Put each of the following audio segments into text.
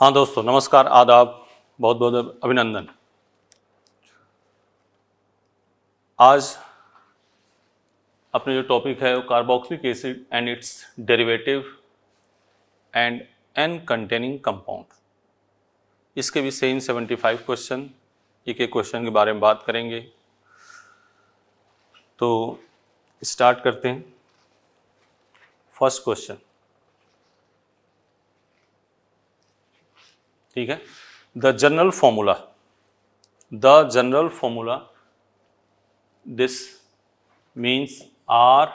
हाँ दोस्तों नमस्कार आदाब बहुत बहुत अभिनंदन आज अपने जो टॉपिक है वो carboxylic acid and its derivative and N containing compound इसके भी सेम 75 क्वेश्चन एक एक क्वेश्चन के बारे में बात करेंगे तो स्टार्ट करते हैं फर्स्ट क्वेश्चन ठीक है the general formula the general formula this means R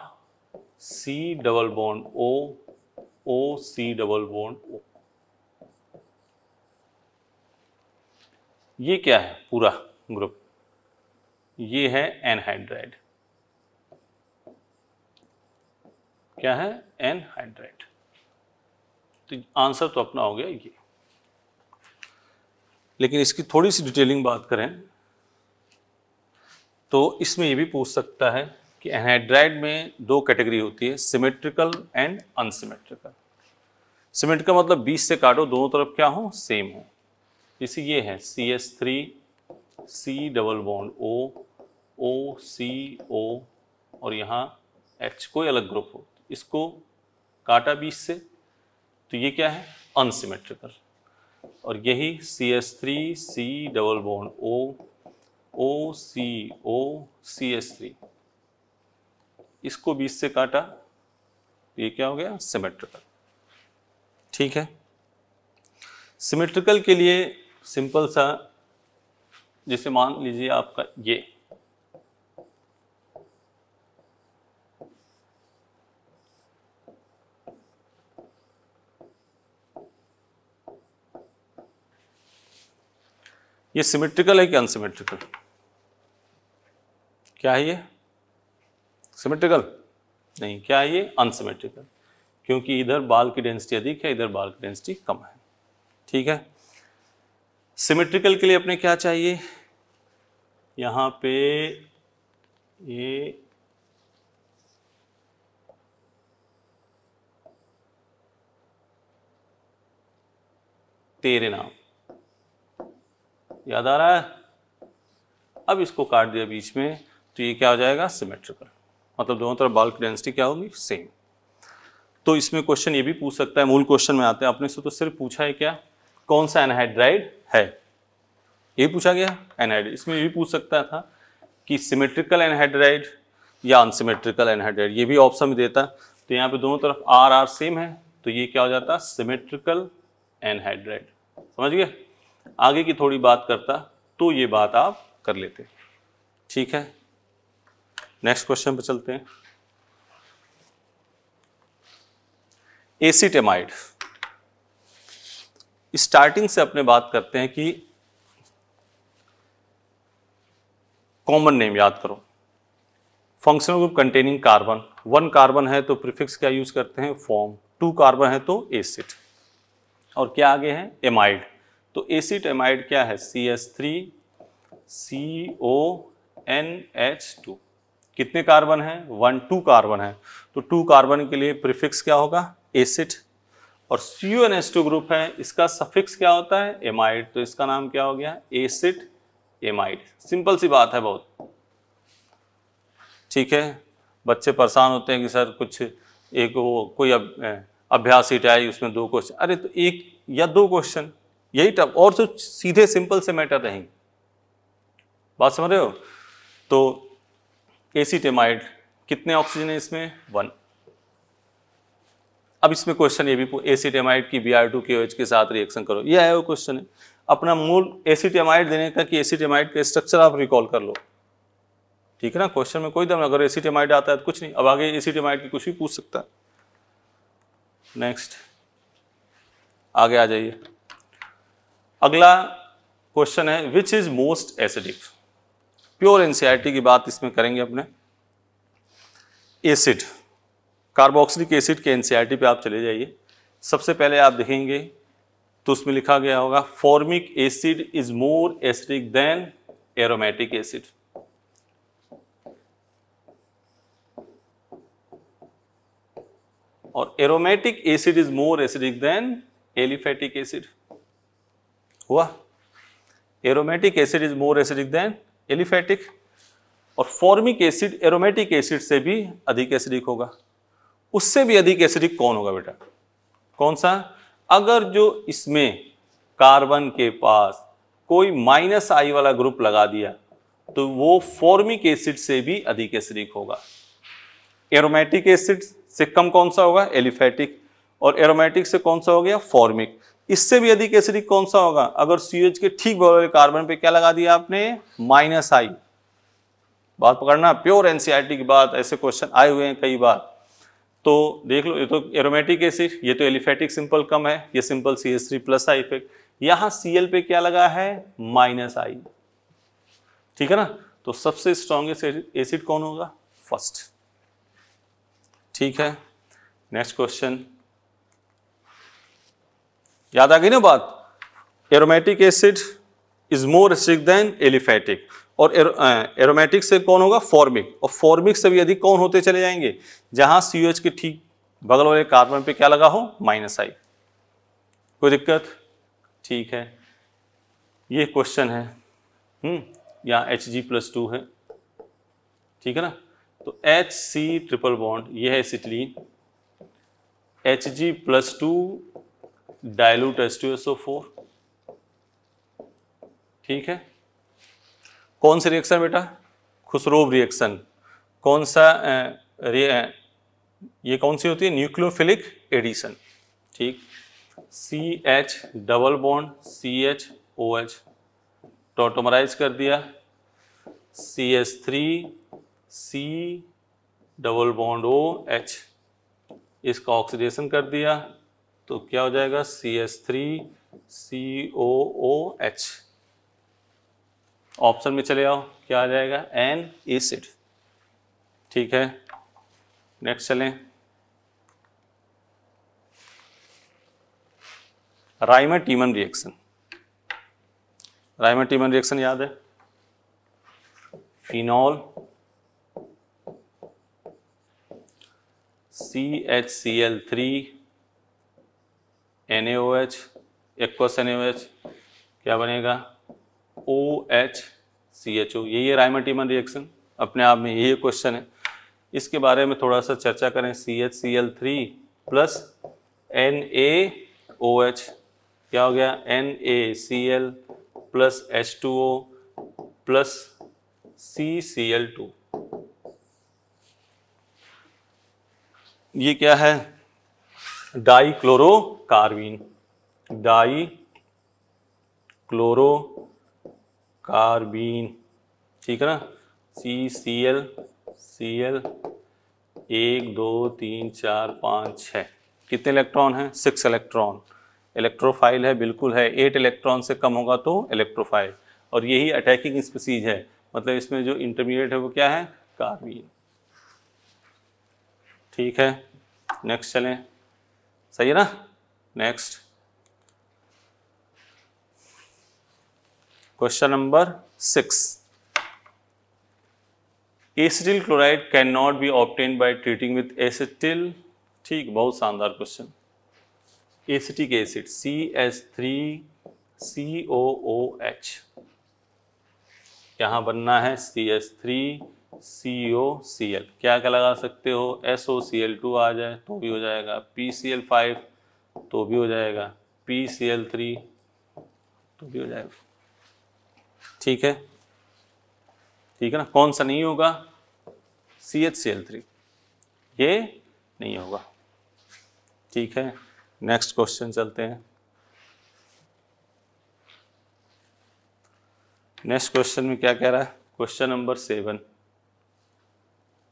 C double bond O O C double bond O ये क्या है पूरा ग्रुप ये है एनहाइड्राइड क्या है एनहाइड्राइड तो आंसर तो अपना हो गया ये लेकिन इसकी थोड़ी सी डिटेलिंग बात करें तो इसमें ये भी पूछ सकता है कि एनहाइड्राइड में दो कैटेगरी होती है सिमेट्रिकल एंड अनसिमेट्रिकल सिमेट्रिकल का मतलब बीस से काटो दोनों तरफ क्या हो सेम हो जैसे ये है C S three C double bond O O C O और यहाँ एच कोई अलग ग्रुप हो इसको काटा बीस से तो ये क्या है अनसिमेट्रिकल और यही C S three C double bond O O C O C S three इसको बीच से काटा ये क्या हो गया सिमेट्रिकल ठीक है सिमेट्रिकल के लिए सिंपल सा जैसे मान लीजिए आपका ये ये सिमेट्रिकल है कि अनसिमेट्रिकल क्या है ये सिमेट्रिकल नहीं क्या है ये अनसिमेट्रिकल क्योंकि इधर बाल की डेंसिटी अधिक है इधर बाल की डेंसिटी कम है ठीक है सिमेट्रिकल के लिए अपने क्या चाहिए यहां पे ये तेरे नाम याद आ रहा है अब इसको काट दिया बीच में तो ये क्या हो जाएगा सिमेट्रिकल मतलब दोनों तरफ बल्क डेंसिटी क्या होगी सेम तो इसमें क्वेश्चन ये भी पूछ सकता है मूल क्वेश्चन में आते हैं आपने से तो सिर्फ पूछा है क्या कौन सा एनहाइड्राइड है ये पूछा गया एनहाइड्राइड इसमें ये भी पूछ सकता था कि सिमेट्रिकल एनहाइड्राइड या अनसिमेट्रिकल एनहाइड्राइड ये भी ऑप्शन में देता तो यहाँ पे दोनों तरफ आर आर सेम है तो ये क्या हो जाता सिमेट्रिकल एनहाइड्राइड समझ गया आगे की थोड़ी बात करता तो ये बात आप कर लेते ठीक है नेक्स्ट क्वेश्चन पर चलते हैं एसीटेमाइड स्टार्टिंग से अपने बात करते हैं कि कॉमन नेम याद करो functional group containing carbon one carbon है तो प्रीफिक्स क्या यूज करते हैं फॉर्म टू कार्बन है तो एसिड और क्या आगे है एमाइड तो एसिटमाइड क्या है C S three C O N H two कितने कार्बन है वन टू कार्बन है तो टू कार्बन के लिए प्रीफिक्स क्या होगा एसिड और C O N H two group है इसका सफिक्स क्या होता है एमाइड तो इसका नाम क्या हो गया एसिड एमाइड सिंपल सी बात है बहुत ठीक है बच्चे परेशान होते हैं कि सर कुछ एक वो कोई अभ्यास आई उसमें दो क्वेश्चन अरे तो एक या दो क्वेश्चन यही टफ और जो सीधे सिंपल से मैटर रहेंगे बात समझ रहे हो तो एसीटेमाइड कितने ऑक्सीजन है इसमें वन अब इसमें क्वेश्चन ये भी एसीटेमाइड की बी आर टू के के साथ रिएक्शन करो ये आया हुआ क्वेश्चन है अपना मूल एसीटेमाइड देने का कि एसीटेमाइड का स्ट्रक्चर आप रिकॉल कर लो ठीक है ना क्वेश्चन में कोई दम अगर एसीटेमाइड आता है तो कुछ नहीं अब आगे एसीटेमाइड की कुछ भी पूछ सकता है नेक्स्ट आगे आ जाइए अगला क्वेश्चन है which is most acidic pure NCERT की बात इसमें करेंगे अपने एसिड कार्बोक्सिलिक एसिड के एनसीआरटी पे आप चले जाइए सबसे पहले आप देखेंगे तो उसमें लिखा गया होगा formic acid is more acidic than aromatic acid और aromatic acid is more acidic than aliphatic acid हुआ aromatic acid is more acidic than aliphatic और फॉर्मिक एसिड एरोमेटिक एसिड से भी अधिक एसिडिक होगा उससे भी अधिक एसिडिक कौन होगा बेटा कौन सा अगर जो इसमें कार्बन के पास कोई माइनस आई वाला ग्रुप लगा दिया तो वो फॉर्मिक एसिड से भी अधिक एसिडिक होगा एरोमेटिक एसिड से कम कौन सा होगा एलिफेटिक और एरोमेटिक से कौन सा हो गया फॉर्मिक इससे भी अधिक एसिडिक कौन सा होगा अगर सी के ठीक बगल कार्बन पे क्या लगा दिया आपने माइनस आई बात पकड़ना प्योर एनसीआरटी की बात ऐसे क्वेश्चन आए हुए हैं कई बार तो देख लो ये तो एरोमेटिक एसिड ये तो एलिफेटिक सिंपल कम है ये simple C S three plus I effect यहां सीएल पे क्या लगा है माइनस आई ठीक है ना तो सबसे स्ट्रॉन्गेस्ट एसिड कौन होगा फर्स्ट ठीक है नेक्स्ट क्वेश्चन याद आ गई ना बात aromatic acid is more acid than aliphatic और एरोमेटिक से कौन होगा फॉर्मिक और फॉर्मिक से भी अधिक कौन होते चले जाएंगे जहां सी के ठीक बगल वाले कार्बन पे क्या लगा हो माइनस आई कोई दिक्कत ठीक है ये क्वेश्चन है हम्म यहाँ एच जी प्लस टू है ठीक है ना तो एच सी ट्रिपल बॉन्ड ये है acetylene H G plus two dilute S two four ठीक है कौन सी रिएक्शन बेटा खुसरोब रिएक्शन कौन सा ये कौन सी होती है न्यूक्लियोफिलिक एडिशन ठीक C H double bond C H O H tautomerise कर दिया C H three C double bond O H इसका ऑक्सीडेशन कर दिया तो क्या हो जाएगा C S three C O O H option में चले आओ क्या आ जाएगा एन एसिड ठीक है नेक्स्ट चलें टीमन रिएक्शन टीमन रिएक्शन याद है phenol C H C L three N A O H aqueous N H क्या बनेगा ओ एच सी एच ओ यही है रायमाटीमन रिएक्शन अपने आप में यही क्वेश्चन है इसके बारे में थोड़ा सा चर्चा करें C H C L three plus N A O H क्या हो गया N A C L plus H two O plus C C L two ये क्या है dichlorocarbene dichlorocarbene ठीक है ना सी सी एल सी एल एक दो तीन चार पाँच छः कितने इलेक्ट्रॉन हैं सिक्स इलेक्ट्रॉन इलेक्ट्रोफाइल है बिल्कुल है एट इलेक्ट्रॉन से कम होगा तो इलेक्ट्रोफाइल और यही अटैकिंग स्पीसीज है मतलब इसमें जो इंटरमीडिएट है वो क्या है कार्बीन ठीक है नेक्स्ट चलें सही है ना next question number six acetyl chloride can not be obtained by treating with acetyl ठीक बहुत शानदार question acetic acid C S three C O O H यहां बनना है C S three C O C L क्या क्या लगा सकते हो S O C L two आ जाए तो भी हो जाएगा पी सी एल फाइव तो भी हो जाएगा पी सी एल थ्री तो भी हो जाएगा ठीक है ठीक है ना कौन सा नहीं होगा C H C L three ये नहीं होगा ठीक है नेक्स्ट क्वेश्चन चलते हैं नेक्स्ट क्वेश्चन में क्या कह रहा है क्वेश्चन नंबर सेवन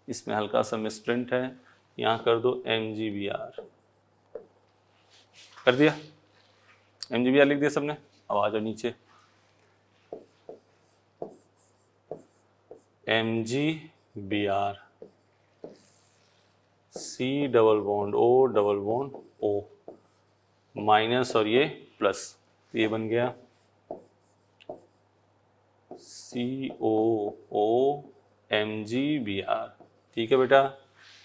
इसमें हल्का सा मिसप्रिंट है यहाँ कर दो एम जी बी आर कर दिया एम जी बी आर लिख दिया सबने अब आ जाओ नीचे M G B R C double bond O double bond O minus और ये प्लस ये बन गया C O O M G B R ठीक है बेटा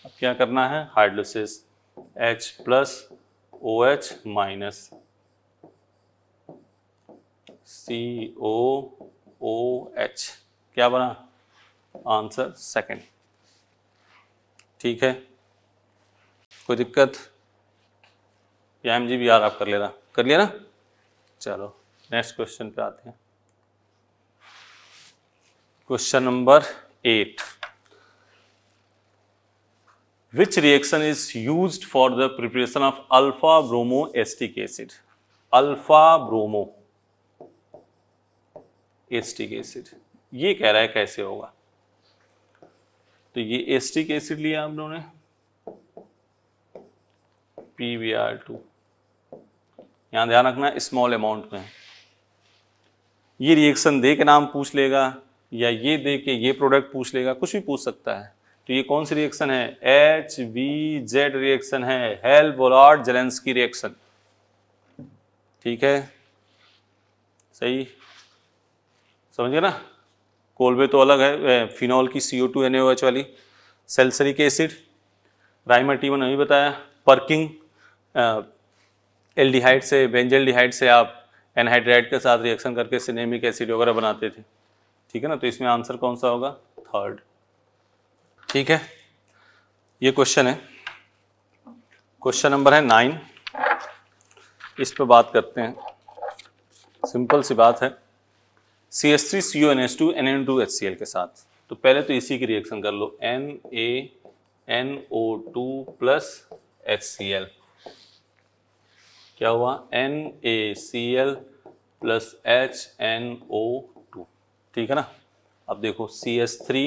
अब क्या करना है hydrolysis H plus O H minus C O O H क्या बना आंसर सेकंड ठीक है कोई दिक्कत या एम जी भी यार आप कर लेना कर लिया ना चलो नेक्स्ट क्वेश्चन पे आते हैं question number eight Which reaction is used for the preparation of alpha acetic acid? Alpha bromo acetic acid ये कह रहा है कैसे होगा तो ये एस्टिक एसिड लिया हम लोगों ने पी वी आर टू यहां ध्यान रखना स्मॉल अमाउंट में ये रिएक्शन दे के नाम पूछ लेगा या ये दे के ये प्रोडक्ट पूछ लेगा कुछ भी पूछ सकता है तो ये कौन सी रिएक्शन है एच वी जेड रिएक्शन है हेल जेलेंस की रिएक्शन ठीक है सही समझिए ना कोलबे तो अलग है फिनॉल की C O two N H वाली सेल्सरिक एसिड राइमाटीवन अभी बताया पर्किंग एल्डिहाइड से बेंजल्डिहाइड से आप एनहाइड्राइड के साथ रिएक्शन करके सिनेमिक एसिड वगैरह बनाते थे ठीक है ना तो इसमें आंसर कौन सा होगा थर्ड ठीक है ये क्वेश्चन है क्वेश्चन नंबर है नाइन इस पर बात करते हैं सिंपल सी बात है C S three C O N S two N N two H C L के साथ तो पहले तो इसी की रिएक्शन कर लो N A N O two plus H C L क्या हुआ N A C L plus H N O two ठीक है ना अब देखो C S three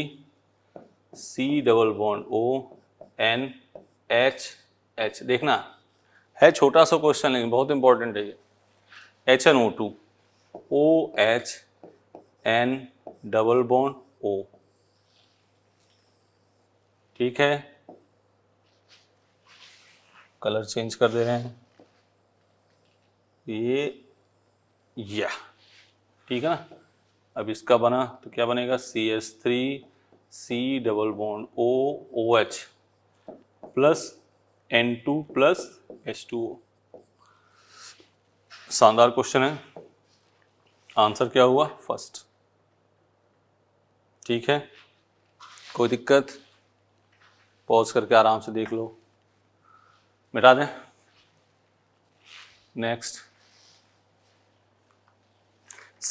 C double bond O N H H देखना है छोटा सा क्वेश्चन लेकिन बहुत इंपॉर्टेंट है ये H N O two O H N double bond O ठीक है कलर चेंज कर दे रहे हैं ये या ठीक है ना अब इसका बना तो क्या बनेगा C S three C double bond O O H plus N two plus H two O शानदार क्वेश्चन है आंसर क्या हुआ फर्स्ट ठीक है कोई दिक्कत पॉज करके आराम से देख लो मिटा दें next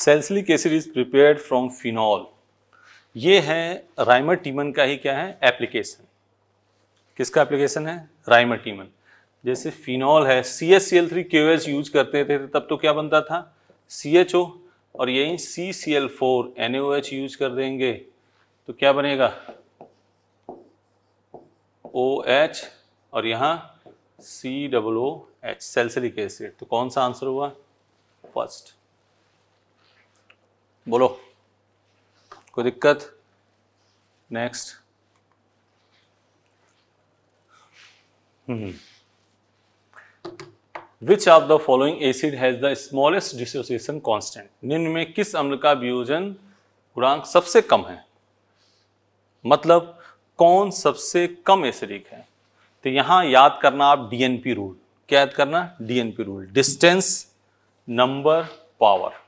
salicylic acid is prepared from phenol ये है राइमर टीमन का ही क्या है एप्लीकेशन किसका एप्लीकेशन है राइमर टीमन जैसे फिनॉल है C S C L three Q H use करते थे तब तो क्या बनता था सी एच ओ और यही C C L four N O H use कर देंगे तो क्या बनेगा ओ एच और यहाँ सी डब्लो ओ एच सेल्सरिक एसिड तो कौन सा आंसर हुआ फर्स्ट बोलो कोई दिक्कत next which of the following acid has the smallest dissociation constant निम्न में किस अम्ल का वियोजन गुणांक सबसे कम है मतलब कौन सबसे कम एसिडिक है तो यहां याद करना आप डीएनपी रूल क्या याद करना DNP rule distance number power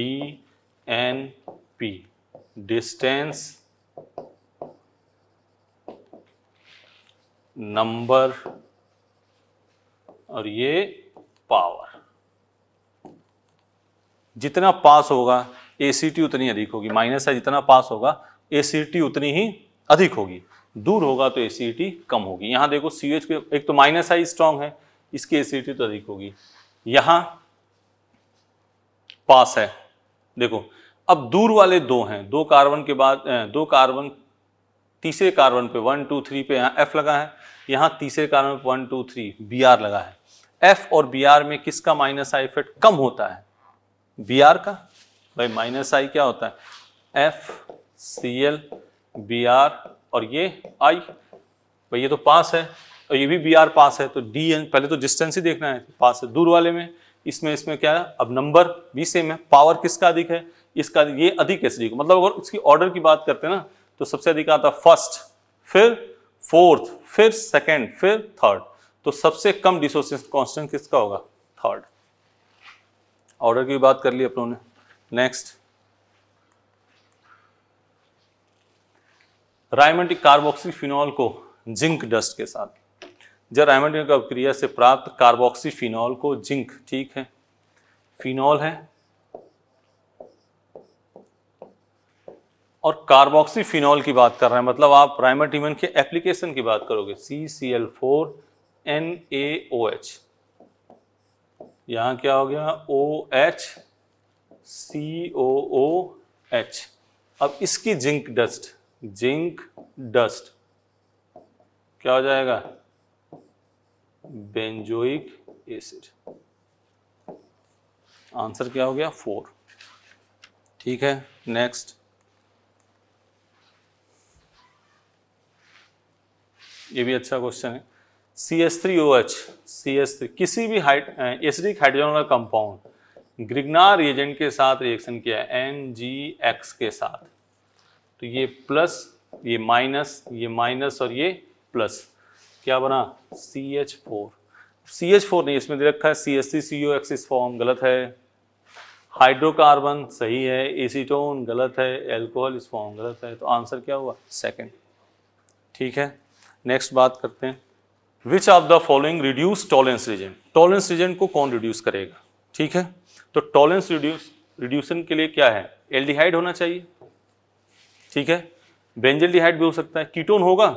D N P distance number और ये पावर जितना पास होगा ए सी टी उतनी अधिक होगी माइनस है जितना पास होगा ए सी टी उतनी ही अधिक होगी दूर होगा तो ए सी टी कम होगी यहां देखो सी एच एक तो माइनस आई स्ट्रांग है इसकी ए सी टी तो अधिक होगी यहां पास है देखो अब दूर वाले दो हैं दो कार्बन के बाद दो कार्बन तीसरे कार्बन पे वन टू थ्री पे यहाँ एफ लगा है यहाँ तीसरे कार्बन पे one two three B R लगा है एफ और बी आर में किसका माइनस आई इफेक्ट कम होता है बी आर का भाई माइनस आई क्या होता है F C L B R और ये आई भाई ये तो पास है और ये भी बी आर पास है तो डी एन पहले तो डिस्टेंस ही देखना है पास है दूर वाले में इसमें इसमें क्या है अब नंबर भी सेम है पावर किसका अधिक है इसका ये अधिक एसिडिक मतलब अगर इसकी ऑर्डर की बात करते हैं ना तो सबसे अधिक आता फर्स्ट फिर फोर्थ फिर सेकेंड फिर थर्ड तो सबसे कम डिसोसिएशन कांस्टेंट किसका होगा थर्ड ऑर्डर की बात कर ली अपनों ने नेक्स्ट रायमेंटिक कार्बोक्सी फिनॉल को जिंक डस्ट के साथ जब रायमेंटिक क्रिया से प्राप्त कार्बोक्सी फिनॉल को जिंक ठीक है फिनॉल है और कार्बोक्सी फिनॉल की बात कर रहे हैं मतलब आप प्राइमेटिमन के एप्लीकेशन की बात करोगे C C L four N A O H यहाँ क्या हो गया ओ H C O O H अब इसकी जिंक डस्ट जिंक डस्ट क्या हो जाएगा बेंजोइक एसिड आंसर क्या हो गया फोर ठीक है नेक्स्ट ये भी अच्छा क्वेश्चन है C S three O H C S three किसी भी हाइड एसिडिक हाइड्रोजन वाला कंपाउंड ग्रिगनार एजेंट के साथ रिएक्शन किया है एन जी एक्स के साथ तो ये प्लस ये माइनस ये माइनस और ये प्लस क्या बना C H four C H four नहीं इसमें दे रखा है C S three C O X इस फॉर्म गलत है हाइड्रोकार्बन सही है एसीटोन गलत है एल्कोहल इस फॉर्म गलत है तो आंसर क्या हुआ सेकेंड ठीक है नेक्स्ट बात करते हैं which of the following reduce Tollens reagent Tollens reagent को कौन रिड्यूस करेगा ठीक है तो टॉलेंस रिड्यूस रिड्यूसन के लिए क्या है एल्डिहाइड होना चाहिए ठीक है बेंजल भी हो सकता है कीटोन होगा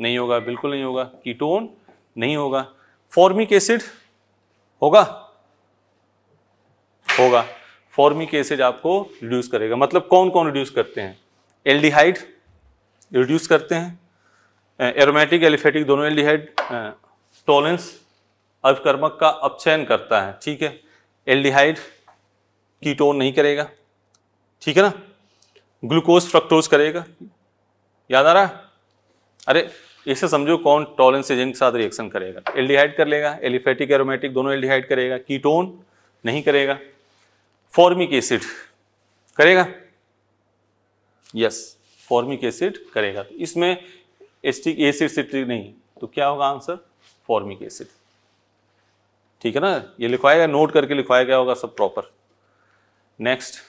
नहीं होगा बिल्कुल नहीं होगा कीटोन नहीं होगा फॉर्मिक एसिड होगा होगा फॉर्मिक एसिड आपको रिड्यूस करेगा मतलब कौन कौन रिड्यूस करते हैं एल्डिहाइड रिड्यूस करते हैं एरोमेटिक एलिफेटिक दोनों एल्डिहाइड टोलेंस अभिकर्मक का अपचयन करता है ठीक है एल्डिहाइड कीटोन नहीं करेगा ठीक है ना ग्लूकोज फ्रक्टोज करेगा याद आ रहा अरे इसे समझो कौन टॉलेंस एजेंट के साथ रिएक्शन करेगा एल्डिहाइड कर लेगा एलिफेटिक एरोमेटिक दोनों एल्डिहाइड करेगा कीटोन नहीं करेगा फॉर्मिक एसिड करेगा यस फॉर्मिक एसिड करेगा तो इसमें एस्टिक एसिड सिट्रिक नहीं तो क्या होगा आंसर फॉर्मिक एसिड ठीक है ना ये लिखवाया गया नोट करके लिखवाया गया होगा सब प्रॉपर नेक्स्ट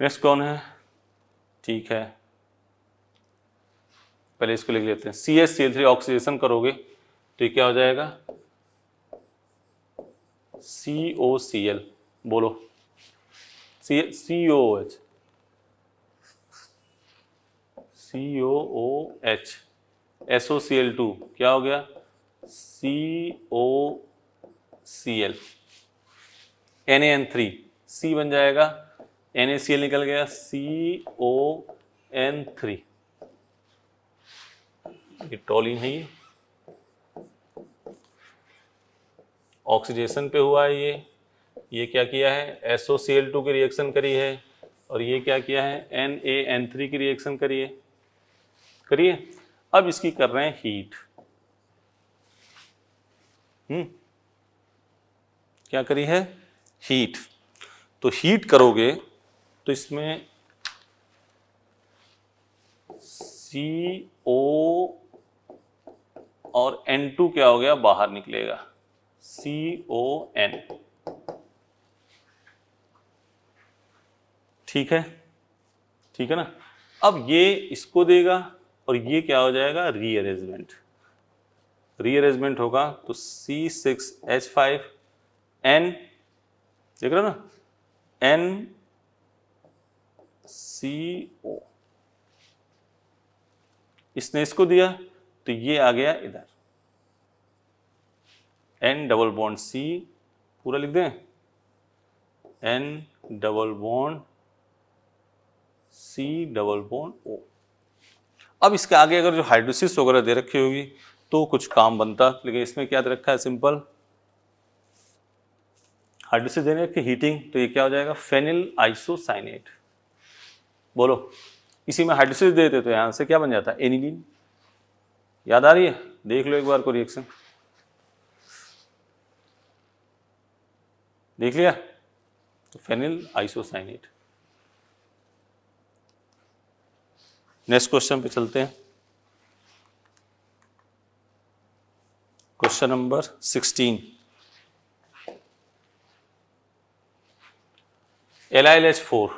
नेक्स्ट कौन है ठीक है पहले इसको लिख लेते हैं C S C L three oxidation करोगे तो ये क्या हो जाएगा सी ओ सी एल बोलो C C O H C O O H S O C L two क्या हो गया C O C L N N three C बन जाएगा एन ए सी एल निकल गया सी ओ एन थ्री ये टॉलिन है ये ऑक्सीडेशन पे हुआ है ये ये क्या किया है S O C L two की रिएक्शन करी है और ये क्या किया है एन ए एन थ्री की रिएक्शन करिए करिए अब इसकी कर रहे हैं हीट हम्म क्या करी है हीट तो हीट करोगे तो इसमें सी ओ और एन टू क्या हो गया बाहर निकलेगा सी ओ एन ठीक है ठीक है ना अब ये इसको देगा और ये क्या हो जाएगा रीअरेंजमेंट रीअरेंजमेंट होगा तो C six H five N देख रहे हो ना एन सी ओ इसने इसको दिया तो ये आ गया इधर एन डबल बॉन्ड सी पूरा लिख दें N double bond C double bond O अब इसके आगे अगर जो हाइड्रोसिस वगैरह दे रखी होगी तो कुछ काम बनता लेकिन इसमें क्या दे रखा है सिंपल हाइड्रोसिस देने रखी हीटिंग तो ये क्या हो जाएगा फेनिल आइसोसाइनेट बोलो इसी में हाइड्रोसिस दे देते तो यहां से क्या बन जाता है एनिलीन याद आ रही है देख लो एक बार को रिएक्शन देख लिया तो फेनिल आइसोसाइनेट नेक्स्ट क्वेश्चन पे चलते हैं question number sixteen L I L H four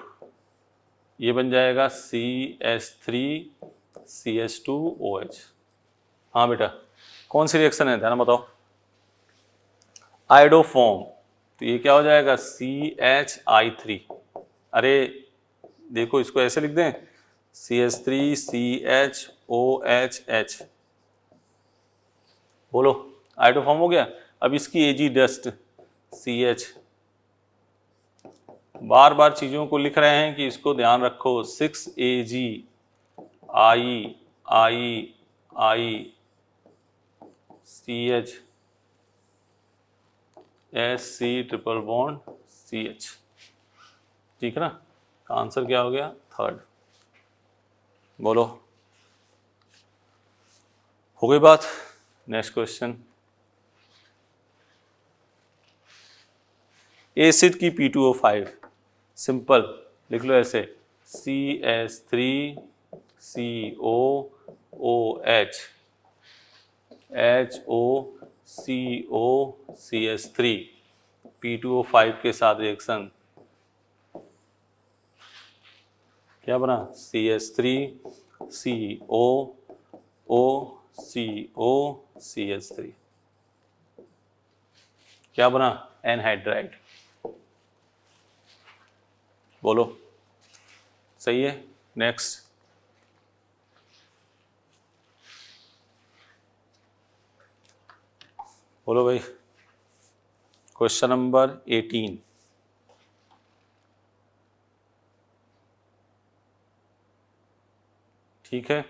ये बन जाएगा C S three C S two O H हाँ बेटा कौन सी रिएक्शन है ध्यान बताओ फॉर्म तो ये क्या हो जाएगा सी एच आई थ्री अरे देखो इसको ऐसे लिख दें C H three C H O H H बोलो आइटोफॉर्म हो गया अब इसकी एजी डस्ट सी एच बार बार चीज़ों को लिख रहे हैं कि इसको ध्यान रखो six A G I I I C H S C triple bond C H ठीक है ना आंसर क्या हो गया थर्ड बोलो हो गई बात नेक्स्ट क्वेश्चन एसिड की P two O five simple लिख लो ऐसे C S three C O O H H O C O C S three P two O five के साथ रिएक्शन क्या बना C S three C O O C O C S three क्या बना anhydride बोलो सही है next बोलो भाई क्वेश्चन नंबर एटीन ठीक है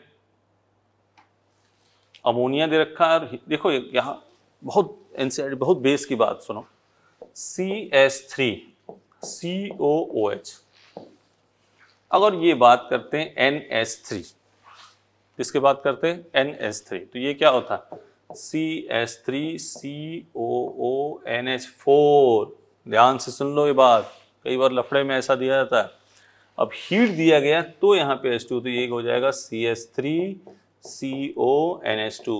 अमोनिया दे रखा है देखो यहाँ बहुत एनसीआर बहुत बेस की बात सुनो C S three C O O H अगर ये बात करते हैं एन एस थ्री इसके बात करते हैं एन एस थ्री तो ये क्या होता C S three C O O N H four ध्यान से सुन लो ये बात कई बार लफड़े में ऐसा दिया जाता है अब हीट दिया गया तो यहाँ पे एस टू तो ये हो जाएगा C S three C O N S two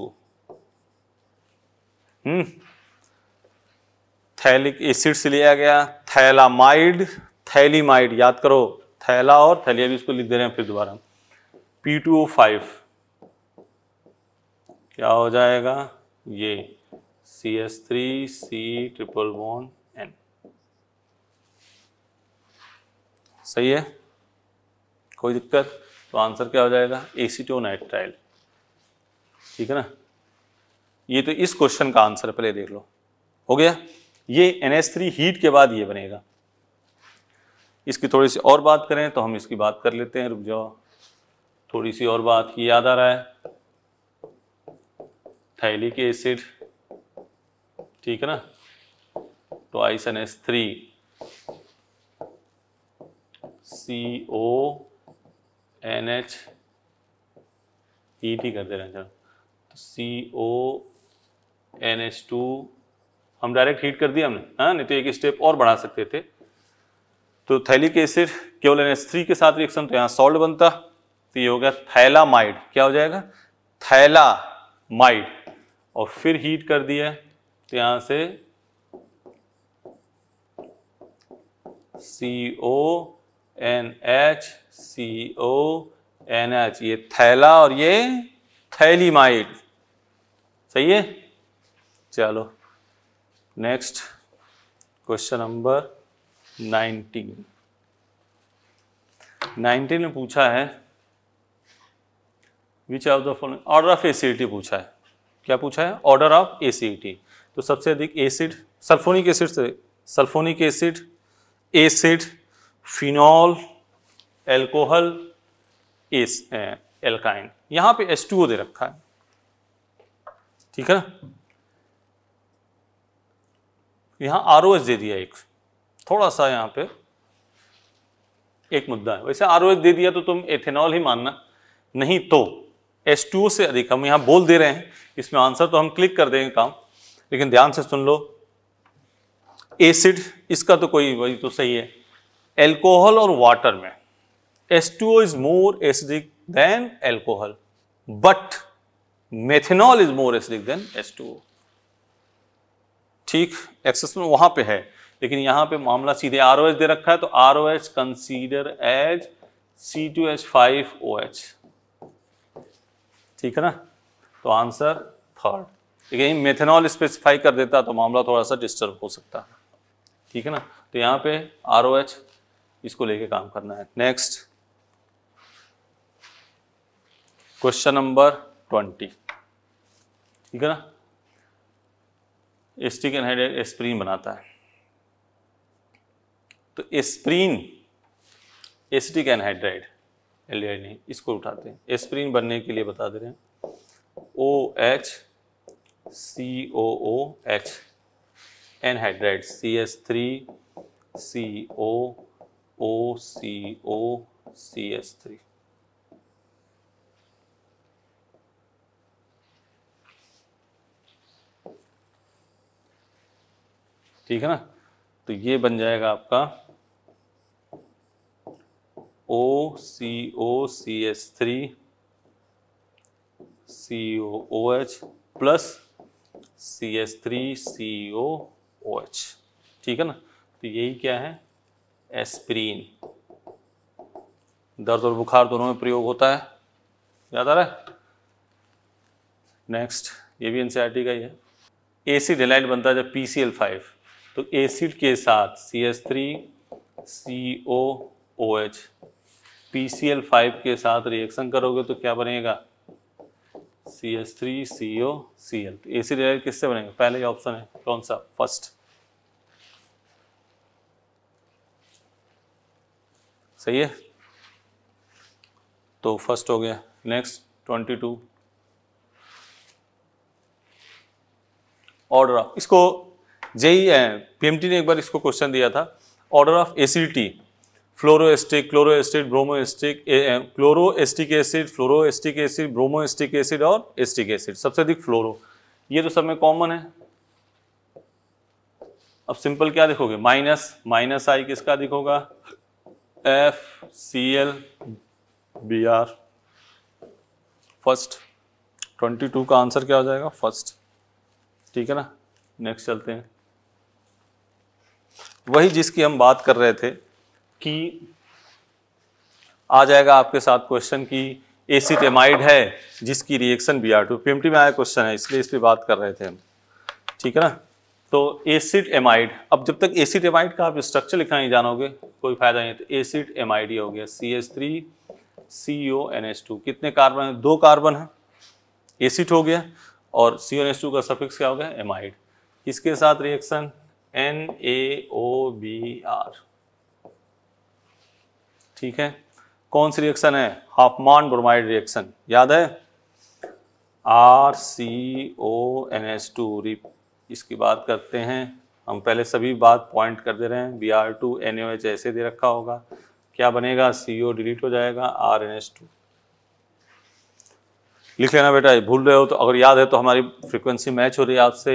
हम्म थैलिक एसिड से लिया गया थैलामाइड थैलीमाइड याद करो थैला और थैलिया भी इसको लिख दे रहे हैं फिर दोबारा पी टू ओ फाइव क्या हो जाएगा ये C S three C triple one N सही है कोई दिक्कत तो आंसर क्या हो जाएगा एसीटोनाइट्राइल ठीक है ना ये तो इस क्वेश्चन का आंसर पहले देख लो हो गया ये एन थ्री हीट के बाद ये बनेगा इसकी थोड़ी सी और बात करें तो हम इसकी बात कर लेते हैं रुक जाओ थोड़ी सी और बात की याद आ रहा है थैलिक एसिड ठीक है ना तो आइस N S three C O N H E T कर दे रहे हैं चलो तो C O N H two हम डायरेक्ट हीट कर दिया हमने हाँ नहीं तो एक स्टेप और बढ़ा सकते थे तो थैलिक एसिड केवल एन एच थ्री के साथ रिएक्शन तो यहाँ सॉल्ट बनता तो ये हो गया थैलामाइड क्या हो जाएगा थैलामाइड और फिर हीट कर दिया तो यहाँ से C O N H C O N H ये थैला और ये थैलीमाइड सही है चलो next question number nineteen nineteen में पूछा है which of the following order of acidity पूछा है क्या पूछा है ऑर्डर ऑफ एसिडिटी तो सबसे अधिक एसिड सल्फोनिक एसिड से sulphonic acid acid phenol alcohol इस एल्काइन यहां पे एस दे रखा है ठीक है ना यहाँ आर दे दिया एक थोड़ा सा यहाँ पे एक मुद्दा है वैसे आर दे दिया तो तुम एथेनॉल ही मानना नहीं तो एस से अधिक हम यहाँ बोल दे रहे हैं इसमें आंसर तो हम क्लिक कर देंगे काम लेकिन ध्यान से सुन लो एसिड इसका तो कोई वही तो सही है एल्कोहल और वाटर में S two is more acidic than alcohol but methanol is more acidic than S two ठीक एक्सेस में वहां पे है लेकिन यहां पे मामला सीधे आर ओ एच दे रखा है तो R O H consider as C two H five O H ठीक है ना तो आंसर थर्ड लेकिन मेथेनॉल स्पेसिफाई कर देता तो मामला थोड़ा सा डिस्टर्ब हो सकता ठीक है ना तो यहां पे आर ओ एच इसको लेके काम करना है नेक्स्ट क्वेश्चन नंबर ट्वेंटी ठीक है ना एस्टिक एनहाइड्रेट एस्प्रीन बनाता है तो एस्प्रीन एसिटिक एनहाइड्राइड एल नहीं इसको उठाते हैं एस्प्रीन बनने के लिए बता दे रहे हैं O H C O O H anhydride C S three C O O C O C S three ठीक है ना तो ये बन जाएगा आपका O C O C S three C O O H plus C S three C O O H ठीक है ना तो यही क्या है एस्प्रीन दर्द और बुखार दोनों में प्रयोग होता है याद आ रहा है नेक्स्ट ये भी एनसीआरटी e का ही है एसिड एलाइट बनता है जब पी सी एल फाइव तो एसिड के साथ C S three C O O H P C L five के साथ रिएक्शन करोगे तो क्या बनेगा C S three C O C L acid halide किससे बनेगा पहले ऑप्शन है कौन सा फर्स्ट सही है तो फर्स्ट हो गया next twenty two order of इसको जेई पीएमटी ने एक बार इसको क्वेश्चन दिया था order of acidity bromo acetic chloro acetic acid acetic acid acetic acid और एस्टिक एसिड सबसे अधिक फ्लोरो ये तो सब में कॉमन है अब सिंपल क्या देखोगे माइनस माइनस आई किसका अधिक होगा F C L B R first twenty two का आंसर क्या हो जाएगा फर्स्ट ठीक है ना नेक्स्ट चलते हैं वही जिसकी हम बात कर रहे थे कि आ जाएगा आपके साथ क्वेश्चन की एसिटेमाइड है जिसकी reaction B R two PMT में आया क्वेश्चन है इसलिए इस पर बात कर रहे थे हम ठीक है ना तो एसिड एमाइड अब जब तक एसिड एमाइड का आप स्ट्रक्चर लिखना नहीं जानोगे कोई फायदा नहीं तो एसिड एमाइड ही हो गया C S three C O N H two कितने कार्बन है दो कार्बन है एसिड हो गया और सी एन एच टू का सफिक्स क्या हो गया एमाइड किसके साथ reaction N A O B R ठीक है कौन सी रिएक्शन है हाफमान ब्रोमाइड रिएक्शन याद है R C O N S two इसकी बात करते हैं हम पहले सभी बात पॉइंट कर दे रहे हैं B R two N O H ऐसे दे रखा होगा क्या बनेगा सी ओ डिलीट हो जाएगा आर एन एस टू लिख लेना बेटा भूल रहे हो तो अगर याद है तो हमारी फ्रिक्वेंसी मैच हो रही है आपसे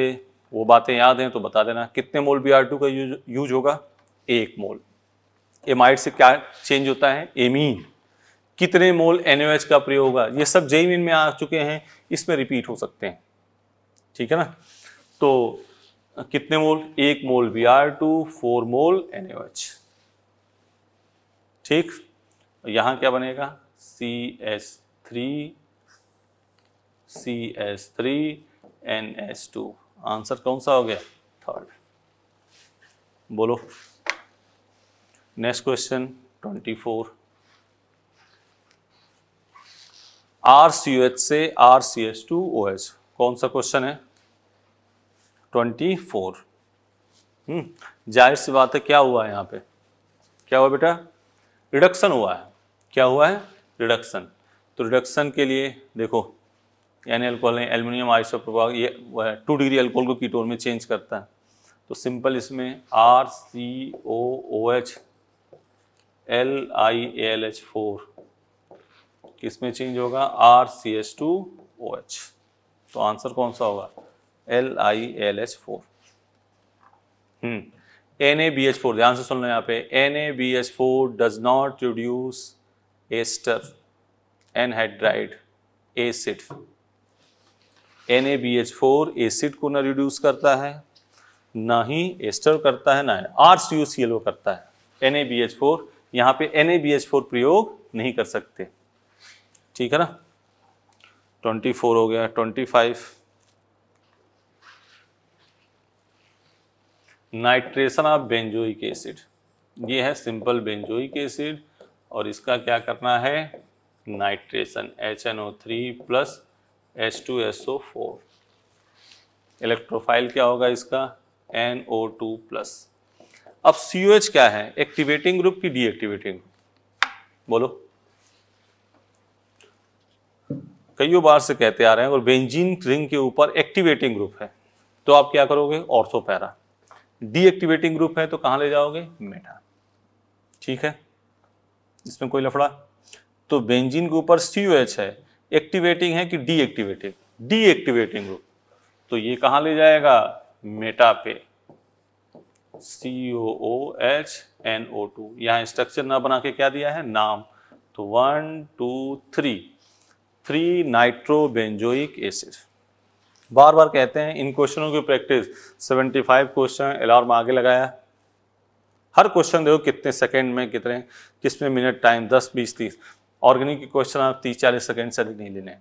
वो बातें याद हैं तो बता देना कितने मोल बी आर टू का यूज यूज होगा एक मोल एमाइड से क्या चेंज होता है एमीन कितने मोल एन का प्रयोग होगा ये सब जेईमिन में आ चुके हैं इसमें रिपीट हो सकते हैं ठीक है ना तो कितने मोल एक mole B R two four mole N H ठीक यहां क्या बनेगा C S three C S three N S two answer कौन सा हो गया थर्ड बोलो next question twenty four R C H से R C S two O H कौन सा क्वेश्चन है ट्वेंटी फोर हम्म, जाहिर सी बात है क्या हुआ है यहाँ पे क्या हुआ बेटा रिडक्शन हुआ है क्या हुआ है रिडक्शन तो रिडक्शन के लिए देखो एन एल्कोहल है एल्यूमिनियम प्रभाव ये टू डिग्री एल्कोहल को कीटोन में चेंज करता है तो सिंपल इसमें R C O O H L I L H four किस में चेंज होगा R C H two O H तो आंसर कौन सा होगा L I L S four N A B H four ध्यान से सुन लो यहाँ पे N A B H four does not reduce ester anhydride acid N A B H four acid को ना रिड्यूस करता है ना ही एस्टर करता है ना R C U C L O करता है N A B H four यहाँ पे N A B H four प्रयोग नहीं कर सकते ठीक है ना ट्वेंटी फोर हो गया twenty five nitration of benzoic acid ये है सिंपल बेंजोइक एसिड और इसका क्या करना है nitration H N O three plus H two S O four electrophile क्या होगा इसका एन ओ टू प्लस अब सी ओ एच क्या है एक्टिवेटिंग ग्रुप की डीएक्टिवेटिंग बोलो कईयों बार से कहते आ रहे हैं और बेंजीन रिंग के ऊपर एक्टिवेटिंग ग्रुप है तो आप क्या करोगे ऑर्थोपैरा डीएक्टिवेटिंग ग्रुप है तो कहां ले जाओगे मेटा ठीक है इसमें कोई लफड़ा तो बेंजीन के ऊपर सी है एक्टिवेटिंग है कि डीएक्टिवेटिंग डीएक्टिवेटिंग ग्रुप तो ये कहां ले जाएगा मेटा पे C O O H N O two यहां स्ट्रक्चर ना बना के क्या दिया है नाम तो one two three three nitrobenzoic acid बार बार कहते हैं इन क्वेश्चनों की प्रैक्टिस 75 क्वेश्चन अलार्म आगे लगाया हर क्वेश्चन देखो कितने सेकंड में कितने किस में मिनट टाइम 10 20 30 ऑर्गेनिक के क्वेश्चन आप 30 40 सेकंड से अधिक नहीं लेने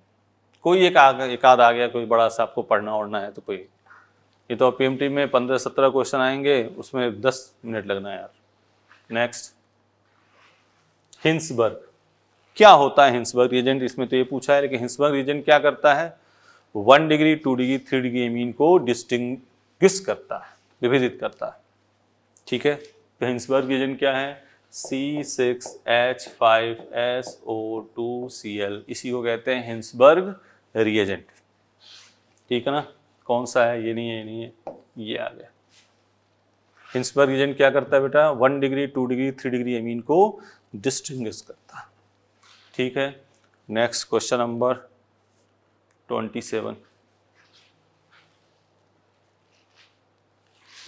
कोई एक आग एक आध आ गया कोई बड़ा सा आपको पढ़ना उड़ना है तो कोई ये तो पी में पंद्रह सत्रह क्वेश्चन आएंगे उसमें दस मिनट लगना है यार नेक्स्ट हिंसबर्ग क्या होता है हिंसबर्ग रीजेंट इसमें तो ये पूछा है लेकिन हिंसबर्ग रीजेंट क्या करता है one degree two degree three degree amine को डिस्टिंग करता है विभेदित करता है ठीक है तो हिंसबर्ग एजेंट क्या है C six H five S O two C L इसी को कहते हैं हिंसबर्ग रिएजेंट ठीक है ना कौन सा है ये नहीं है ये नहीं है ये आ गया हिंसबर्ग एजेंट क्या करता है बेटा one degree two degree three degree amine को डिस्टिंग करता ठीक है next question number 27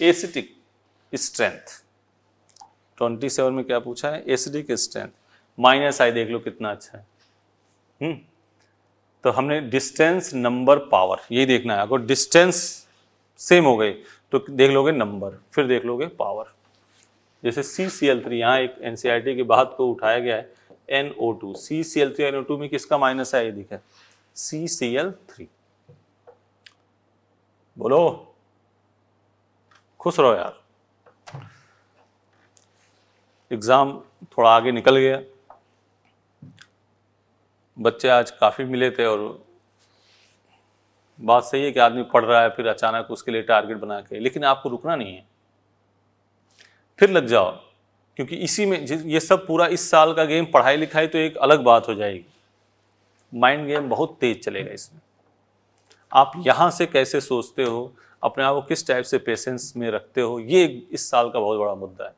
acetic strength 27 में क्या पूछा है एसिडिक स्ट्रेंथ माइनस आई देख लो कितना अच्छा है हुँ? हम्म। तो हमने डिस्टेंस नंबर पावर यही देखना है अगर डिस्टेंस सेम हो गई तो देख लोगे नंबर फिर देख लोगे पावर जैसे सी सी एल थ्री यहाँ एक एन सी आई टी के बाद को उठाया गया है NO two C C L three NO two में किसका माइनस है ये दिखा सी सी एल थ्री बोलो खुश रहो यार एग्ज़ाम थोड़ा आगे निकल गया बच्चे आज काफ़ी मिले थे और बात सही है कि आदमी पढ़ रहा है फिर अचानक उसके लिए टारगेट बना के लेकिन आपको रुकना नहीं है फिर लग जाओ क्योंकि इसी में ये सब पूरा इस साल का गेम पढ़ाई लिखाई तो एक अलग बात हो जाएगी माइंड गेम बहुत तेज चलेगा इसमें आप यहाँ से कैसे सोचते हो अपने आप को किस टाइप से पेशेंस में रखते हो ये इस साल का बहुत बड़ा मुद्दा है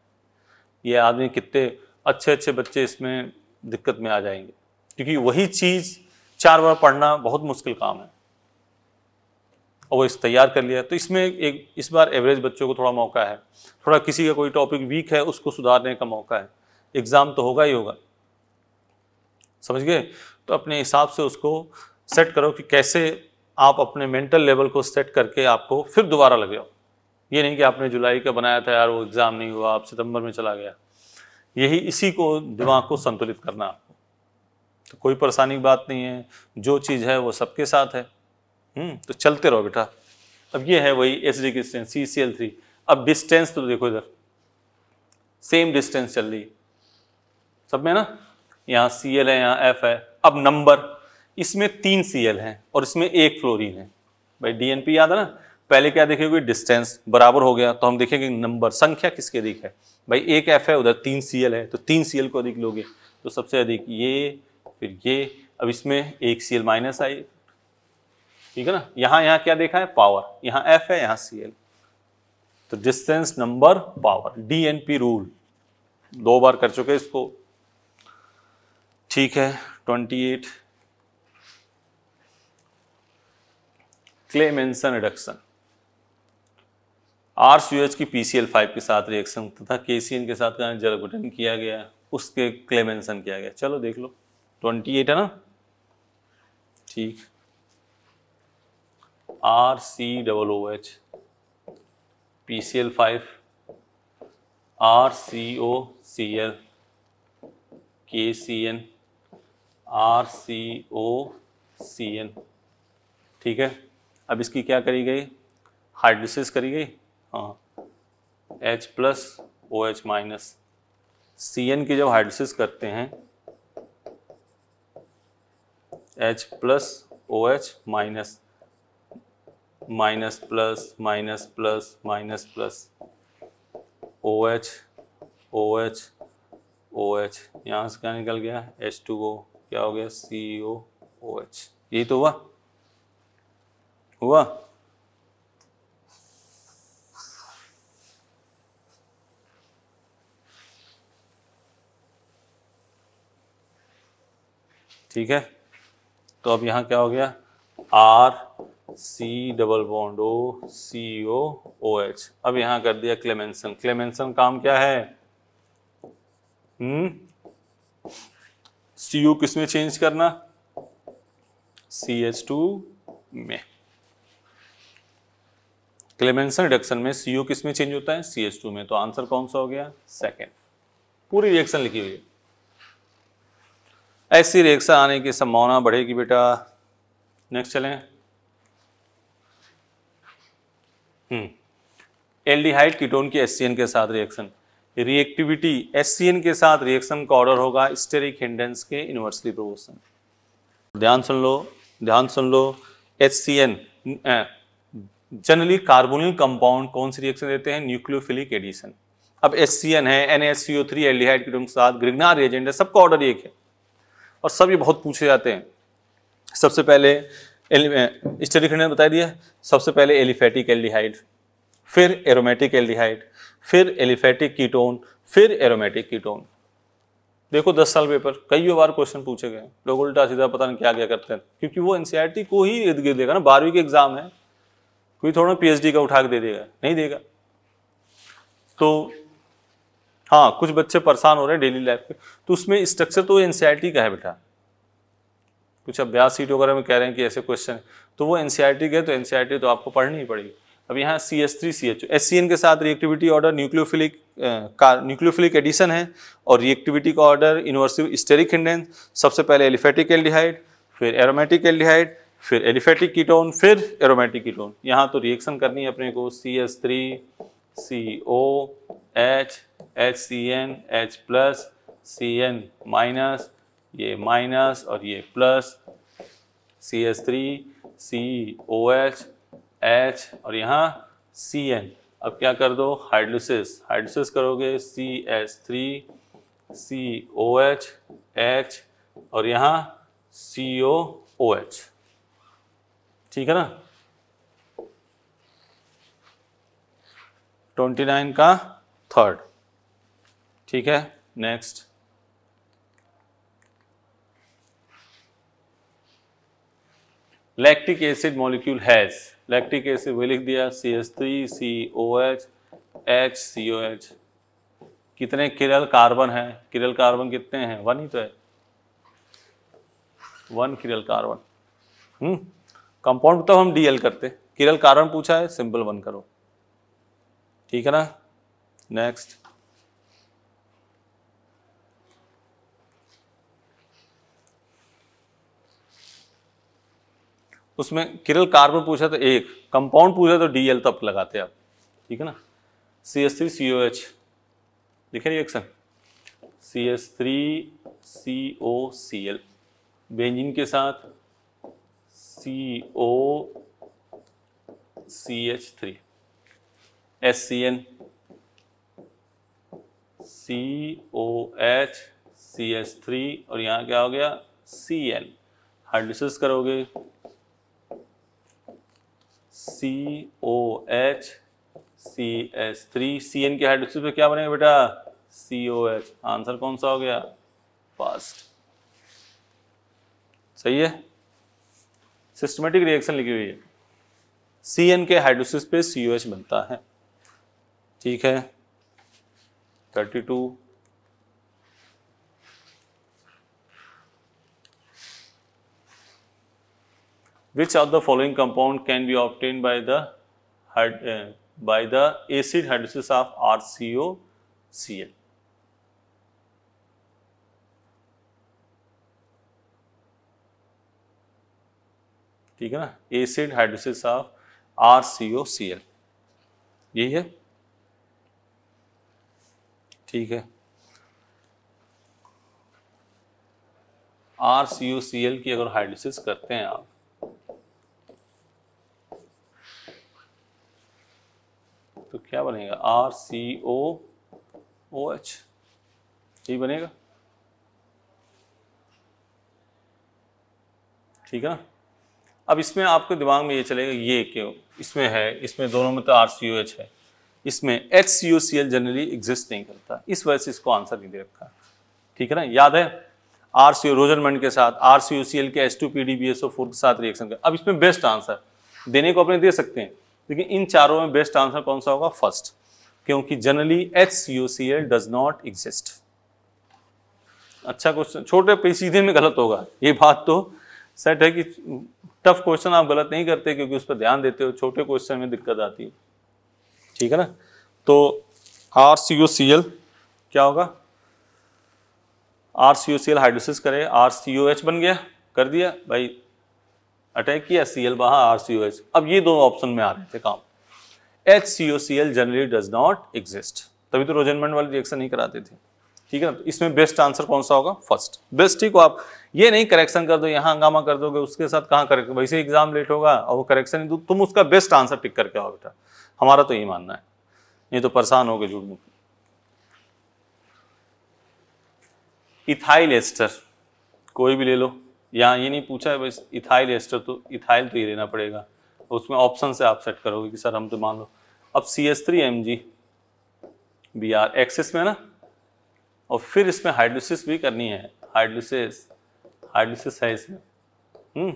ये आदमी कितने अच्छे अच्छे बच्चे इसमें दिक्कत में आ जाएंगे क्योंकि वही चीज़ चार बार पढ़ना बहुत मुश्किल काम है और वो इस तैयार कर लिया तो इसमें एक इस बार एवरेज बच्चों को थोड़ा मौका है थोड़ा किसी का कोई टॉपिक वीक है उसको सुधारने का मौका है एग्ज़ाम तो होगा ही होगा समझ गए तो अपने हिसाब से उसको सेट करो कि कैसे आप अपने मेंटल लेवल को सेट करके आपको फिर दोबारा लगे हो ये नहीं कि आपने जुलाई का बनाया था यार वो एग्ज़ाम नहीं हुआ आप सितंबर में चला गया यही इसी को दिमाग को संतुलित करना आपको तो कोई परेशानी की बात नहीं है जो चीज़ है वो सबके साथ है हम्म, तो चलते रहो बेटा अब ये है वही S D distance C C L three अब डिस्टेंस तो देखो इधर सेम डिस्टेंस चल रही सब में ना यहाँ सी एल है यहाँ एफ है अब नंबर इसमें तीन सी एल है और इसमें एक फ्लोरीन है भाई डीएनपी याद है ना पहले क्या देखेंगे डिस्टेंस बराबर हो गया तो हम देखेंगे नंबर संख्या किसके अधिक है भाई एक एफ है उधर तीन सी एल है तो तीन सी एल को अधिक लोगे तो सबसे अधिक ये फिर ये अब इसमें एक सी एल माइनस आई ठीक है ना यहाँ यहाँ क्या देखा है पावर यहाँ एफ है यहाँ सी एल तो distance number power DNP rule दो बार कर चुके इसको ठीक है 28 Clemmensen reduction R C H की पीसीएल फाइव के साथ रिएक्शन तथा केसीएन के साथ जल गठन किया गया उसके क्ले मेंशन किया गया चलो देख लो 28 है ना ठीक R C double O H P C L five R C O C L के C N R C O C N ठीक है अब इसकी क्या करी गई हाइड्रोसिस करी गई हाँ H plus O H minus C N की जब हाइड्रोसिस करते हैं H plus O H minus minus plus minus plus minus plus O H O H O H यहाँ से क्या निकल गया एच टू ओ क्या हो गया सी ओ ओ एच यही तो हुआ हुआ ठीक है तो अब यहां क्या हो गया R C double bond O C O O H अब यहां कर दिया क्लेमेंसन क्लेमेंसन काम क्या है हम्म सी यू किस में चेंज करना सी एच टू में क्लेमेंसन रिडक्शन में सीयू किसमें किस में चेंज होता है सी एच टू में तो आंसर कौन सा हो गया सेकेंड पूरी रिएक्शन लिखी हुई है ऐसी रिएक्शन आने की संभावना बढ़ेगी बेटा नेक्स्ट चलें हम्म एल्डिहाइड कीटोन की एस के साथ रिएक्शन रिएक्टिविटी एस के साथ रिएक्शन का ऑर्डर होगा स्टेरिक हिंडेंस के इनवर्सली प्रोपोर्शन ध्यान सुन लो ध्यान सुन लो एच जनरली कार्बोनिल कंपाउंड कौन सी रिएक्शन देते हैं न्यूक्लियोफिलिक एडिशन अब एस है N S C O three aldehyde के साथ ग्रिगना रिएजेंट है सबका ऑर्डर एक है और सब ये बहुत पूछे जाते हैं सबसे पहले स्टेरिक हिंडेंस बता दिया सबसे पहले एलिफेटिक एल्डिहाइड फिर एरोमेटिक एल्डिहाइड फिर एलिफेटिक कीटोन फिर एरोमेटिक कीटोन देखो दस साल पेपर कई बार क्वेश्चन पूछे गए लोग उल्टा सीधा पता नहीं क्या क्या करते हैं क्योंकि वो एनसीईआरटी को ही इर्द गिर्द देगा ना बारहवीं के एग्जाम है कोई थोड़ा पीएचडी का उठा के दे देगा नहीं देगा तो हाँ कुछ बच्चे परेशान हो रहे हैं डेली लाइफ के तो उसमें स्ट्रक्चर तो एनसीईआरटी का है बेटा कुछ अभ्यास सीट वगैरह में कह रहे हैं कि ऐसे क्वेश्चन तो वो एनसीईआरटी गए तो एनसीईआरटी तो आपको पढ़नी ही पड़ेगी अब यहाँ C S three C H S C N के साथ रिएक्टिविटी ऑर्डर न्यूक्लियोफिलिक का न्यूक्लियोफिलिक एडिशन है और रिएक्टिविटी का ऑर्डर इनवर्सिव स्टेरिक हिंडेंस सबसे पहले एलिफेटिक एल्डिहाइड फिर एरोमेटिक एल्डिहाइड फिर एलिफेटिक कीटोन फिर एरोमेटिक कीटोन यहाँ तो रिएक्शन करनी है अपने को C S three C O H H C N H plus C N minus ये माइनस और ये plus C S three C O H H और यहाँ सी एन अब क्या कर दो हाइड्रोसिस हाइड्रोसिस करोगे C H three C O H H और यहाँ सी ओ ओ एच ठीक है ना 29 का थर्ड ठीक है next lactic acid molecule has lactic acid वही लिख दिया C S three C O H H C O H कितने किरल कार्बन है किरल कार्बन कितने हैं वन ही तो है वन किरल कार्बन हम्म कंपाउंड तो हम डीएल करते किरल कार्बन पूछा है सिंपल वन करो ठीक है ना नेक्स्ट उसमें किरल कार्बन पूछा तो एक कंपाउंड पूछा तो डी एल तब लगाते आप ठीक है ना C S three C O H लिखे reaction C S three C O C L benzene के साथ C O C H three S C N C O H C H three और यहाँ क्या हो गया सी एल हाइड्रोसिस करोगे C O H C S three C N के hydroxy पे क्या बनेगा बेटा सी ओ एच आंसर कौन सा हो गया फास्ट सही है सिस्टमेटिक रिएक्शन लिखी हुई है सी एन के हाइड्रोसिस पे सी ओ एच बनता है ठीक है thirty two Which of the following compound can be obtained by the uh, by the acid hydrolysis of rco cl ठीक है ना acid hydrolysis of R C O C L यही है ठीक है R C O C L की अगर hidrosis करते हैं आप तो क्या बनेगा are C O O H यही बनेगा ठीक है ना अब इसमें आपके दिमाग में ये चलेगा ये क्यों इसमें है इसमें दोनों में तो आर सी ओ एच है इसमें H C O C L generally exist नहीं करता इस वजह से इसको आंसर नहीं दे रखा ठीक है ना याद है आर सी ओ रोजनमेंट के साथ R C O C L के H two P D B S O four के साथ रिएक्शन कर अब इसमें बेस्ट आंसर देने को अपने दे सकते हैं लेकिन इन चारों में बेस्ट आंसर कौन सा होगा फर्स्ट क्योंकि generally H U C L does not exist अच्छा क्वेश्चन छोटे पे सीधे में गलत होगा ये बात तो सेट है कि टफ क्वेश्चन आप गलत नहीं करते क्योंकि उस पर ध्यान देते हो छोटे क्वेश्चन में दिक्कत आती है ठीक है ना तो R C U C L क्या होगा R C U C L hydrolysis करे आर सी यू एच बन गया कर दिया भाई अटैक किया सी एल बहा आर सी ओ एच अब ये दोनों ऑप्शन में आ रहे थे काम H C O C L generally does not exist तभी तो रोजनमेंट वाले रिएक्शन नहीं कराते थे ठीक है ना इसमें बेस्ट आंसर कौन सा होगा फर्स्ट बेस्ट ठीक हो आप ये नहीं करेक्शन कर दो यहाँ हंगामा कर दोगे उसके साथ कहाँ करेक्ट वैसे एग्जाम लेट होगा और वो करेक्शन नहीं तुम उसका बेस्ट आंसर टिक करके आओ बेटा हमारा तो यही मानना है नहीं तो परेशान हो गए झूठ मूठ इथाइल एस्टर कोई भी ले लो यहाँ ये नहीं पूछा है बस इथाइल एस्टर तो इथाइल तो ये लेना पड़ेगा तो उसमें ऑप्शन से आप सेट करोगे कि सर हम तो मान लो अब C S three M G B R excess में ना और फिर इसमें हाइड्रोसिस भी करनी है हाइड्रोसिस हाइड्रोसिस है इसमें हम्म,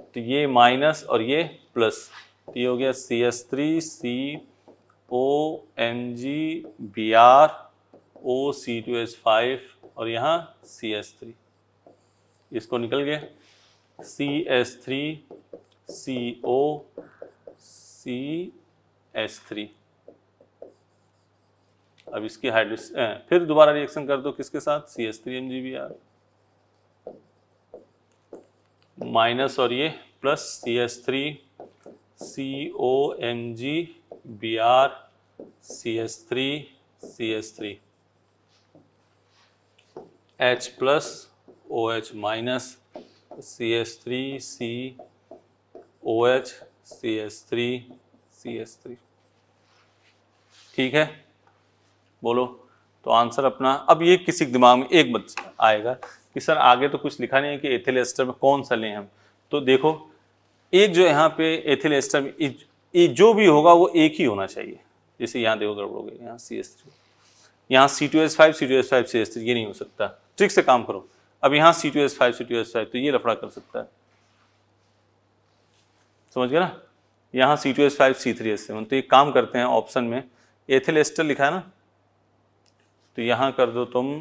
तो ये माइनस और ये प्लस तो ये हो गया C S three C O M G B R O C two S five और यहाँ सी एस थ्री इसको निकल गया C S three C O C S three अब इसकी हाइड्रोस फिर दोबारा रिएक्शन कर दो किसके साथ C S three M G B R minus और ये plus C S three C O M G B R C S three C S three H plus O H minus C H three C O H C H three C H three ठीक है बोलो तो answer अपना अब ये किसी के दिमाग में एक बच आएगा कि सर आगे तो कुछ लिखा नहीं है कि एथिल एस्टर में कौन सा लें हम तो देखो एक जो यहाँ पे एथिल एस्टर में ए, ए, जो भी होगा वो एक ही होना चाहिए जैसे यहाँ देखो गड़बड़ोगे यहाँ सी एस थ्री यहाँ C two S five C two S five C S three ये नहीं हो सकता ठीक से काम करो अब यहाँ C two S five C two S five तो ये लफड़ा कर सकता है समझ गया ना यहाँ C two S five C three S seven तो ये काम करते हैं ऑप्शन में एथिल एस्टर लिखा है ना तो यहाँ कर दो तुम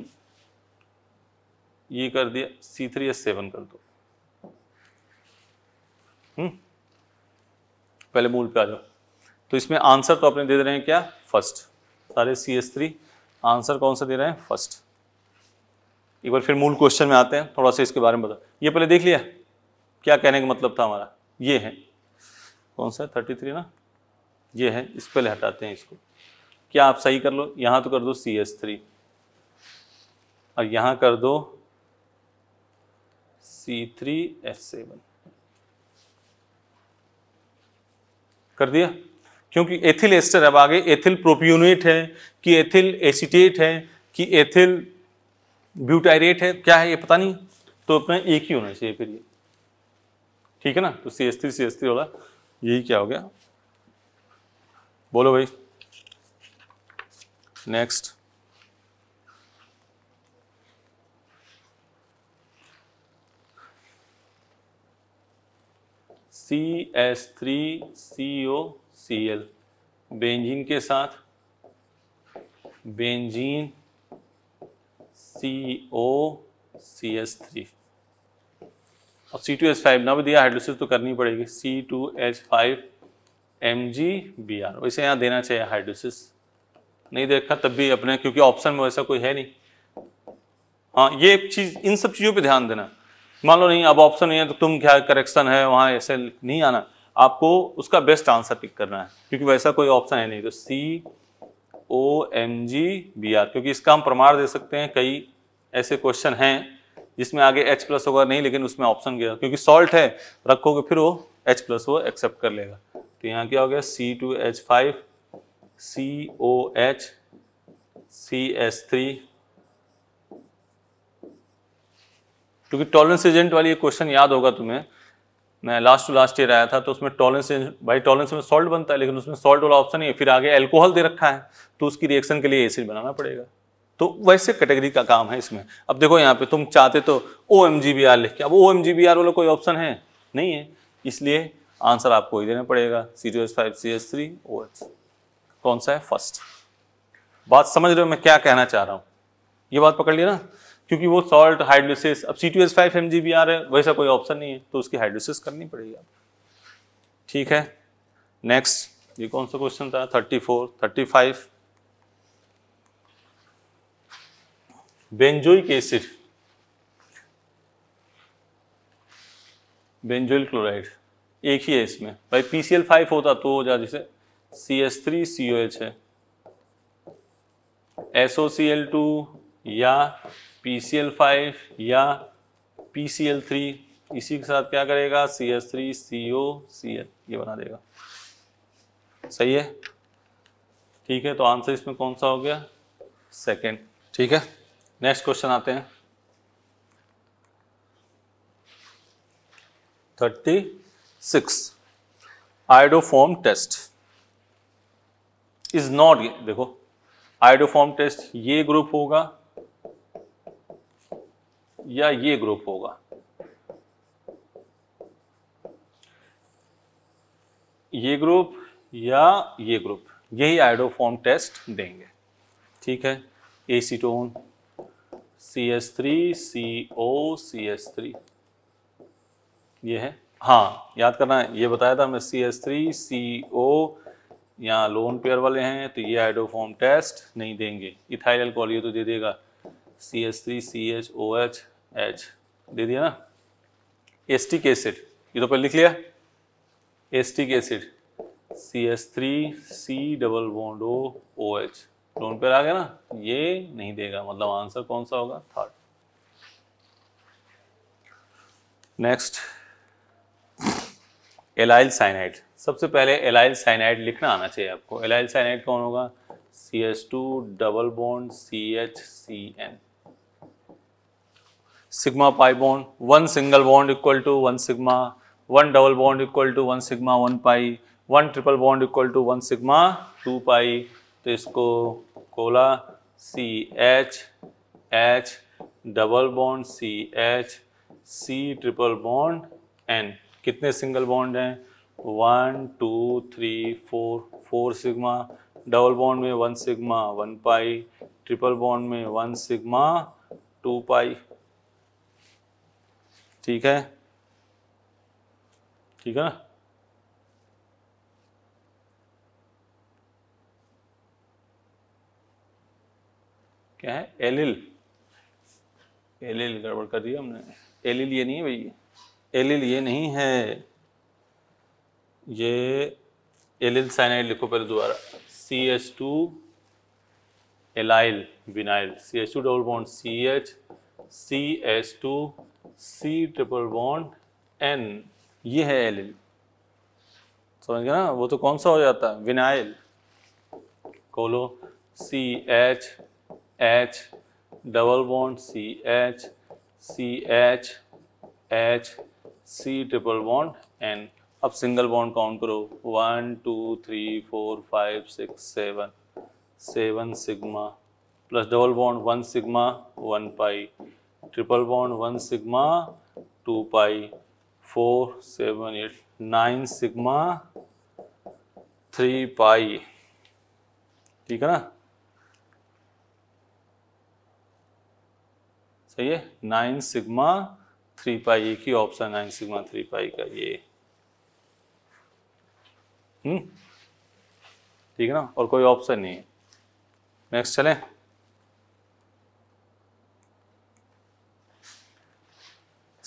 ये कर दिया सी थ्री एस सेवन कर दो हुँ? हम्म? पहले मूल पे आ जाओ तो इसमें आंसर तो अपने दे दे रहे हैं क्या फर्स्ट सारे सी एस थ्री आंसर कौन सा दे रहे हैं फर्स्ट एक बार फिर मूल क्वेश्चन में आते हैं थोड़ा सा इसके बारे में बता ये पहले देख लिया क्या कहने का मतलब था हमारा ये है कौन सा थर्टी थ्री ना ये है इस पहले हटाते हैं इसको क्या आप सही कर लो यहाँ तो कर दो सी एस थ्री और यहाँ कर दो सी थ्री एस सेवन कर दिया क्योंकि एथिल एस्टर अब आगे एथिल प्रोप्यूनेट है कि एथिल एसिटेट है कि एथिल ब्यूटाइरेट है क्या है ये पता नहीं तो अपना एक ही होना चाहिए फिर ये ठीक है ना तो C S three C S three वाला यही क्या हो गया बोलो भाई next C S three C O C L benzene के साथ benzene C O C S three और सी टू एच फाइव ना भी दिया हाइड्रोसिस तो करनी पड़ेगी C two H five M G B R वैसे यहाँ देना चाहिए हाइड्रोसिस नहीं देखा तब भी अपने क्योंकि ऑप्शन में वैसा कोई है नहीं हाँ ये एक चीज़ इन सब चीज़ों पे ध्यान देना मान लो नहीं अब ऑप्शन नहीं है तो तुम क्या करेक्शन है वहाँ ऐसे नहीं आना आपको उसका बेस्ट आंसर पिक करना है क्योंकि वैसा कोई ऑप्शन है नहीं तो C O M G B R क्योंकि इसका हम प्रमाण दे सकते हैं कई ऐसे क्वेश्चन हैं जिसमें आगे H प्लस होगा नहीं लेकिन उसमें ऑप्शन गया क्योंकि सॉल्ट है रखोगे फिर वो H प्लस वो एक्सेप्ट कर लेगा तो यहाँ क्या हो गया C two H five C O H C S three क्योंकि टॉलरेंस एजेंट वाली ये क्वेश्चन याद होगा तुम्हें मैं लास्ट टू लास्ट ईयर आया था तो उसमें टॉलेंस भाई टॉलेंस में सॉल्ट बनता है लेकिन उसमें सॉल्ट वाला ऑप्शन नहीं है फिर आगे एल्कोहल दे रखा है तो उसकी रिएक्शन के लिए एसिड बनाना पड़ेगा तो वैसे कैटेगरी का काम है इसमें अब देखो यहाँ पे तुम चाहते तो O M G B R लिख के अब O M G B R वाला कोई ऑप्शन है नहीं है इसलिए आंसर आपको ही देना पड़ेगा C two S five C S three O H कौन सा है फर्स्ट बात समझ रहे हो मैं क्या कहना चाह रहा हूँ ये बात पकड़ लिया ना क्योंकि वो सॉल्ट हाइड्रोसिस अब C two S five M G B R है वैसा कोई ऑप्शन नहीं है तो उसकी हाइड्रोसिस करनी पड़ेगी आप ठीक है नेक्स्ट ये कौन सा क्वेश्चन था thirty four thirty five benzoic acid benzoyl chloride एक ही है इसमें भाई पीसीएल फाइव होता तो हो जाए जैसे C S three C O H है एसओ सी एल टू या फाइव या थ्री इसी के साथ क्या करेगा C S three C O C L ये बना देगा सही है ठीक है तो आंसर इसमें कौन सा हो गया सेकंड ठीक है नेक्स्ट क्वेश्चन आते हैं thirty six iodoform test is not देखो आइडोफॉर्म टेस्ट ये ग्रुप होगा या ये ग्रुप होगा ये ग्रुप या ये ग्रुप यही आइडोफॉर्म टेस्ट देंगे ठीक है acetone C S three C O C S three ये है हाँ याद करना है ये बताया था मैं सी एस थ्री सी ओ या लोन पेयर वाले हैं तो ये आइडोफॉर्म टेस्ट नहीं देंगे इथाइल अल्कोहल ये तो दे देगा C S three C H O H H दे दिया ना एस्टिक एसिड ये तो पहले लिख लिया acetic acid C S three C double bond O O H lone pair आ गया ना ये नहीं देगा मतलब आंसर कौन सा होगा थर्ड नेक्स्ट एलाइल साइनाइड सबसे पहले एलाइल साइनाइड लिखना आना चाहिए आपको एलाइल साइनाइड कौन होगा C S two double bond C H C N sigma pi bond one single bond equal to one sigma one double bond equal to one sigma one pi one triple bond equal to one sigma two pi तो इसको कोला C H H double bond C H C triple bond N कितने single bond हैं one two three four four sigma double bond में one sigma one pi triple bond में one sigma two pi ठीक है ठीक है ना क्या है एलिल एलिल गड़बड़ कर दिया हमने एलिल ये नहीं है भाई एलिल ये नहीं है ये एलिल साइनाइड लिखो पहले दोबारा C H two allyl vinyl C H two double bond C H C H two C triple bond N ये है एल एल समझ गए ना वो तो कौन सा हो जाता है विनाइल कोलो C H H double bond C H C H H C triple bond N अब सिंगल बॉन्ड काउंट करो one two three four five six seven seven sigma plus double bond one sigma one pi triple bond one sigma two pi four seven eight nine sigma three pi ठीक है ना सही है nine sigma three pi एक ही option nine sigma three pi का ये हम्म ठीक है ना और कोई ऑप्शन नहीं है नेक्स्ट चलें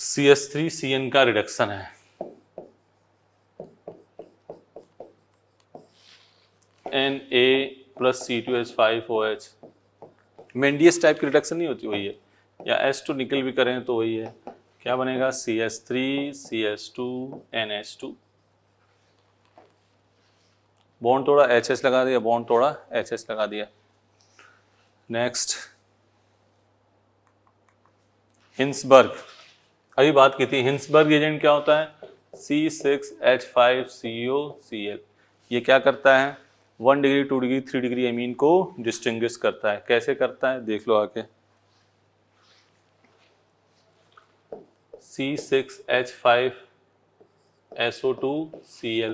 C S three C N का रिडक्शन है N A plus C two H five O H Mendius type की रिडक्शन नहीं होती वही है या एस टू निकल भी करें तो वही है क्या बनेगा C S three C S two N H two bond थोड़ा एच एच लगा दिया बॉन्ड थोड़ा एच एच लगा दिया नेक्स्ट हिंसबर्ग अभी बात की थी हिंसबर्ग एजेंट क्या होता है C six H five C O C L ये क्या करता है one degree two degree three degree amine को डिस्टिंग करता है कैसे करता है देख लो आके C six H five S O two C L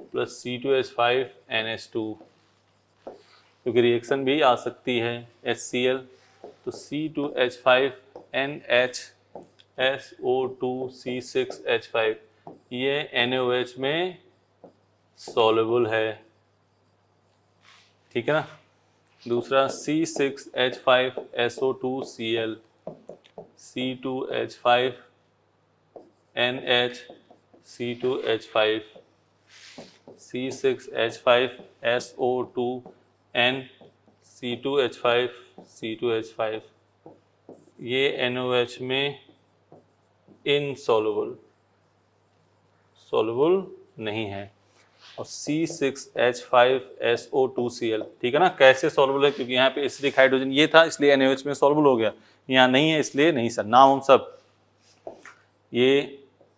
plus C two H five N S two क्योंकि रिएक्शन भी आ सकती है एच सी एल तो C two H five N H S O two C six H five ये N O H में soluble है ठीक है ना दूसरा C six H five S O two C L C two H five N H सी two H five C six H five S O two N C two H five C two H five ये N O H में insoluble soluble नहीं है और C six H five S O two C L ठीक है ना कैसे soluble है क्योंकि यहाँ पे एसिडिक हाइड्रोजन ये था इसलिए एन में सॉल्युबल हो गया यहाँ नहीं है इसलिए नहीं सर नाम हम सब ये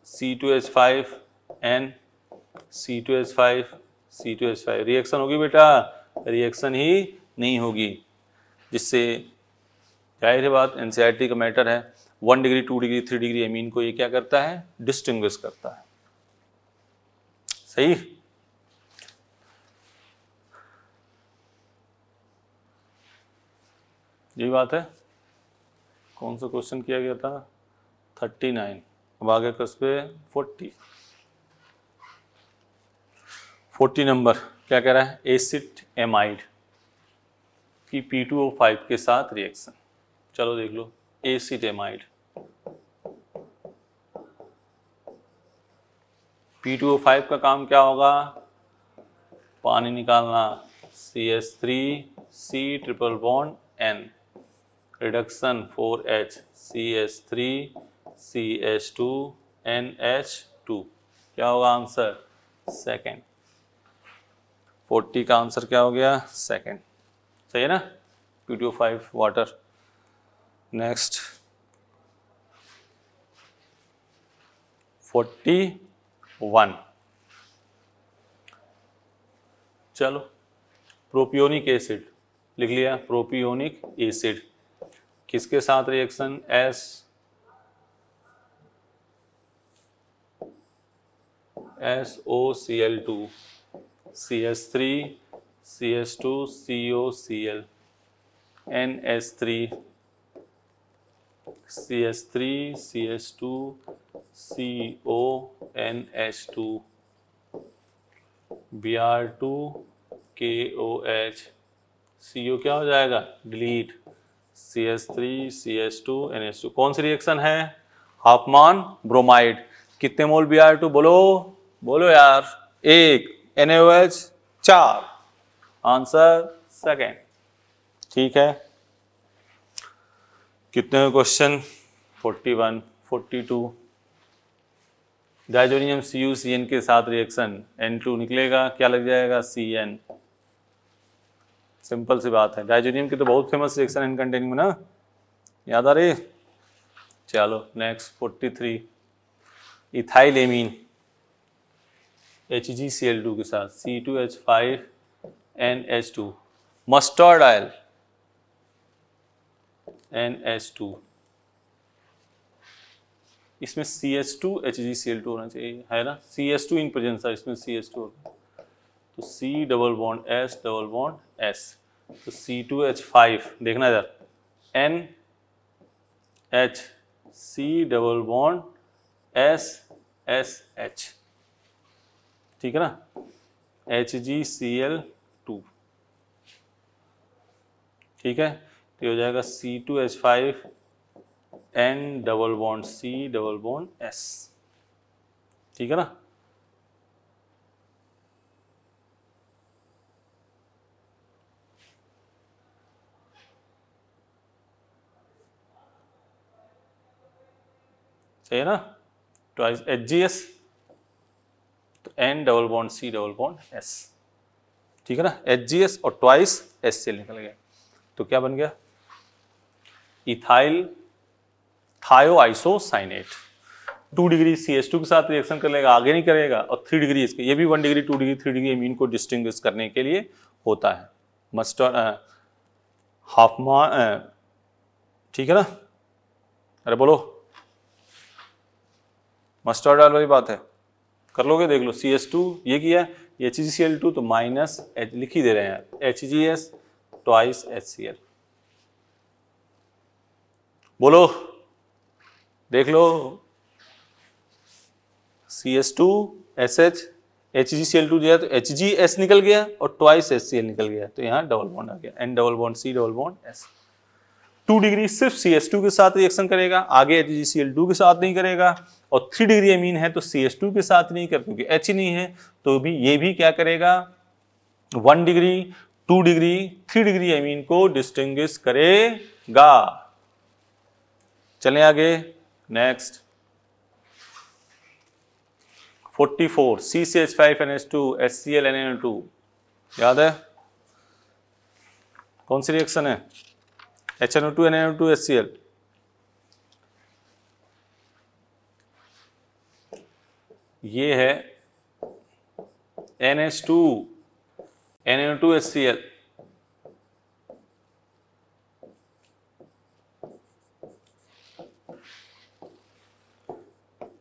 C two H five N C two H five C two H five reaction होगी बेटा रिएक्शन ही नहीं होगी जिससे जाहिर है बात एन का मैटर है one degree two degree three degree amine को ये क्या करता है डिस्टिंग्विश करता है सही यही बात है कौन सा क्वेश्चन किया गया था थर्टी नाइन अब आगे कस पे फोर्टी फोर्टी नंबर क्या कह रहा है एसिड एमाइड की पी टू ओ फाइव के साथ रिएक्शन चलो देख लो acetamide. P2O5 का काम क्या होगा पानी निकालना C S three C triple bond N reduction four H C S three C S two N H two क्या होगा आंसर सेकेंड फोर्टी का आंसर क्या हो गया सेकेंड सही है ना पी टू फाइव वाटर next 41 चलो प्रोपियोनिक एसिड लिख लिया प्रोपियोनिक एसिड किसके साथ reaction S S O C L two C S three C S two C O C L N S three C S three C S two C O N H two B R two K O H C O क्या हो जाएगा delete C S three C S two N S two कौन सी reaction है हाफमान bromide कितने mole B R to बोलो बोलो यार एक एन एच चार आंसर सेकेंड ठीक है कितने question 41, 42 diazonium C U C N के साथ रिएक्शन एन टू निकलेगा क्या लग जाएगा सी एन सिंपल सी बात है डाइजोनियम की तो बहुत फेमस रिएक्शन एन कंटेनिंग में ना याद आ रही चलो next forty three ethyl amine H G C L two के साथ C two H five N H two mustard oil N H two इसमें C S two H G C L two होना चाहिए है ना C S two in presence है इसमें C S two तो C double bond S double bond S तो C two H five देखना यार N H C double bond S S H ठीक है ना H G C L two ठीक है तो हो जाएगा C two H five N double bond C double bond S ठीक है ना सही है ना ट्वाइस एच जी एस तो N double bond C double bond S ठीक है ना एच जी एस और ट्वाइस एस से निकल गया तो क्या बन गया ethyl thioisocyanate two degree C S two के साथ रिएक्शन कर लेगा आगे नहीं करेगा और थ्री डिग्री इसके ये भी one degree two degree three degree amine को डिस्टिंग करने के लिए होता है मस्टर हाफमा uh, uh, ठीक है ना अरे बोलो मस्टर्ड ऑयल वाली बात है कर लोगे देख लो सी एस टू ये किया H G C L two तो माइनस लिख ही दे रहे हैं H G S twice H C L बोलो देख लो C S two S H H G C L two दिया तो एच जी एस निकल गया और ट्वाइस एस सी एल निकल गया तो यहाँ डबल बॉन्ड आ गया N double bond C double bond S two degree सिर्फ सी एस टू के साथ रिएक्शन करेगा आगे H G C L two के साथ नहीं करेगा और थ्री डिग्री अमीन है तो सी एस टू के साथ नहीं कर क्योंकि एच नहीं है तो भी ये भी क्या करेगा one degree two degree three degree amine को डिस्टिंग्विश करेगा चलें आगे next 44 C C H five N H two S C L N L two याद है कौन सी रिएक्शन है H N O two N N two S C L ये है N H two N N two S C L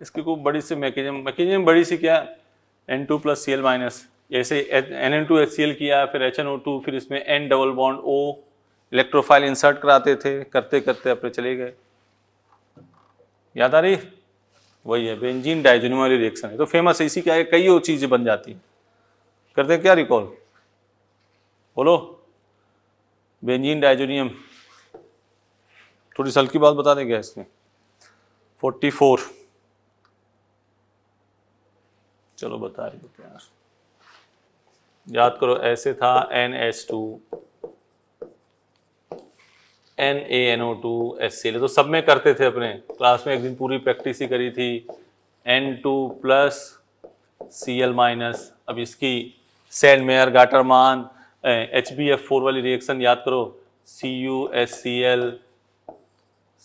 इसकी को बड़ी सी मैकेजम मैकेजम बड़ी सी क्या N two plus C L minus जैसे N N two H C L किया फिर एच एन ओ टू फिर इसमें N double bond O electrophile insert कराते थे करते करते अपने चले गए याद आ रही वही है बेंजीन डाइजोनियम वाली रिएक्शन है तो फेमस है इसी क्या है कई और चीज़ें बन जाती हैं करते हैं क्या रिकॉल बोलो बेंजीन डाइजोनियम थोड़ी सल्की बात बता दें क्या इसमें फोर्टी फोर चलो बता रही हो यार याद करो ऐसे था N S two N A N O two S C L तो सब में करते थे अपने क्लास में एक दिन पूरी प्रैक्टिस ही करी थी N two plus C L minus अब इसकी Sandmeyer Gattermann H B F four वाली रिएक्शन याद करो C U S C L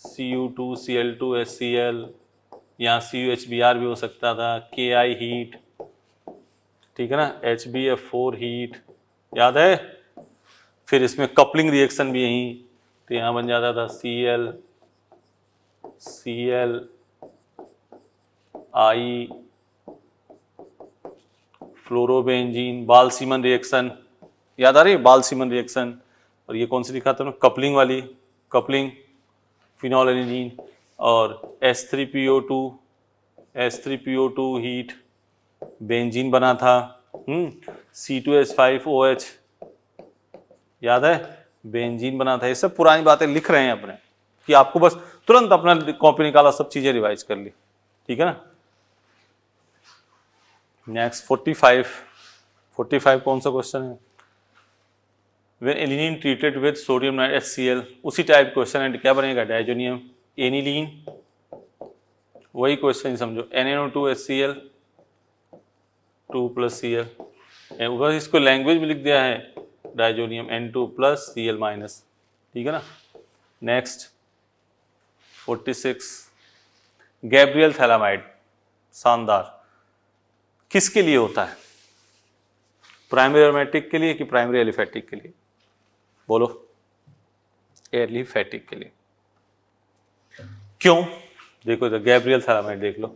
C U two C L two S C L यहाँ C U H B R भी हो सकता था के आई हीट ठीक है ना H B F four heat याद है फिर इसमें कपलिंग रिएक्शन भी यहीं तो यहाँ बन जाता था C L C L I fluorobenzene Balz Schiemann reaction याद आ रही है बाल सीमन रिएक्शन और ये कौन सी दिखाता हूँ कपलिंग वाली कपलिंग फिनॉल एनिजीन और S3PO2 टू हीट बेंजीन बना था एच हम्म, याद है बेंजीन बना था ये सब पुरानी बातें लिख रहे हैं अपने कि आपको बस तुरंत अपना कॉपी निकाला सब चीजें रिवाइज कर ली ठीक है ना नेक्स्ट 45 45 कौन सा क्वेश्चन है वे aniline treated with sodium nitrite H C L उसी टाइप क्वेश्चन है क्या बनेगा डाइजोनियम एनिलीन वही क्वेश्चन समझो N N O two S C L two plus C L बस इसको लैंग्वेज में लिख दिया है diazonium N two plus C L minus ठीक है ना next forty six Gabriel phthalimide शानदार किसके लिए होता है प्राइमरी एरोमेटिक के लिए कि प्राइमरी एलिफेटिक के लिए बोलो एलिफेटिक के लिए क्यों देखो इधर गैब्रियल थैलामाइड देख लो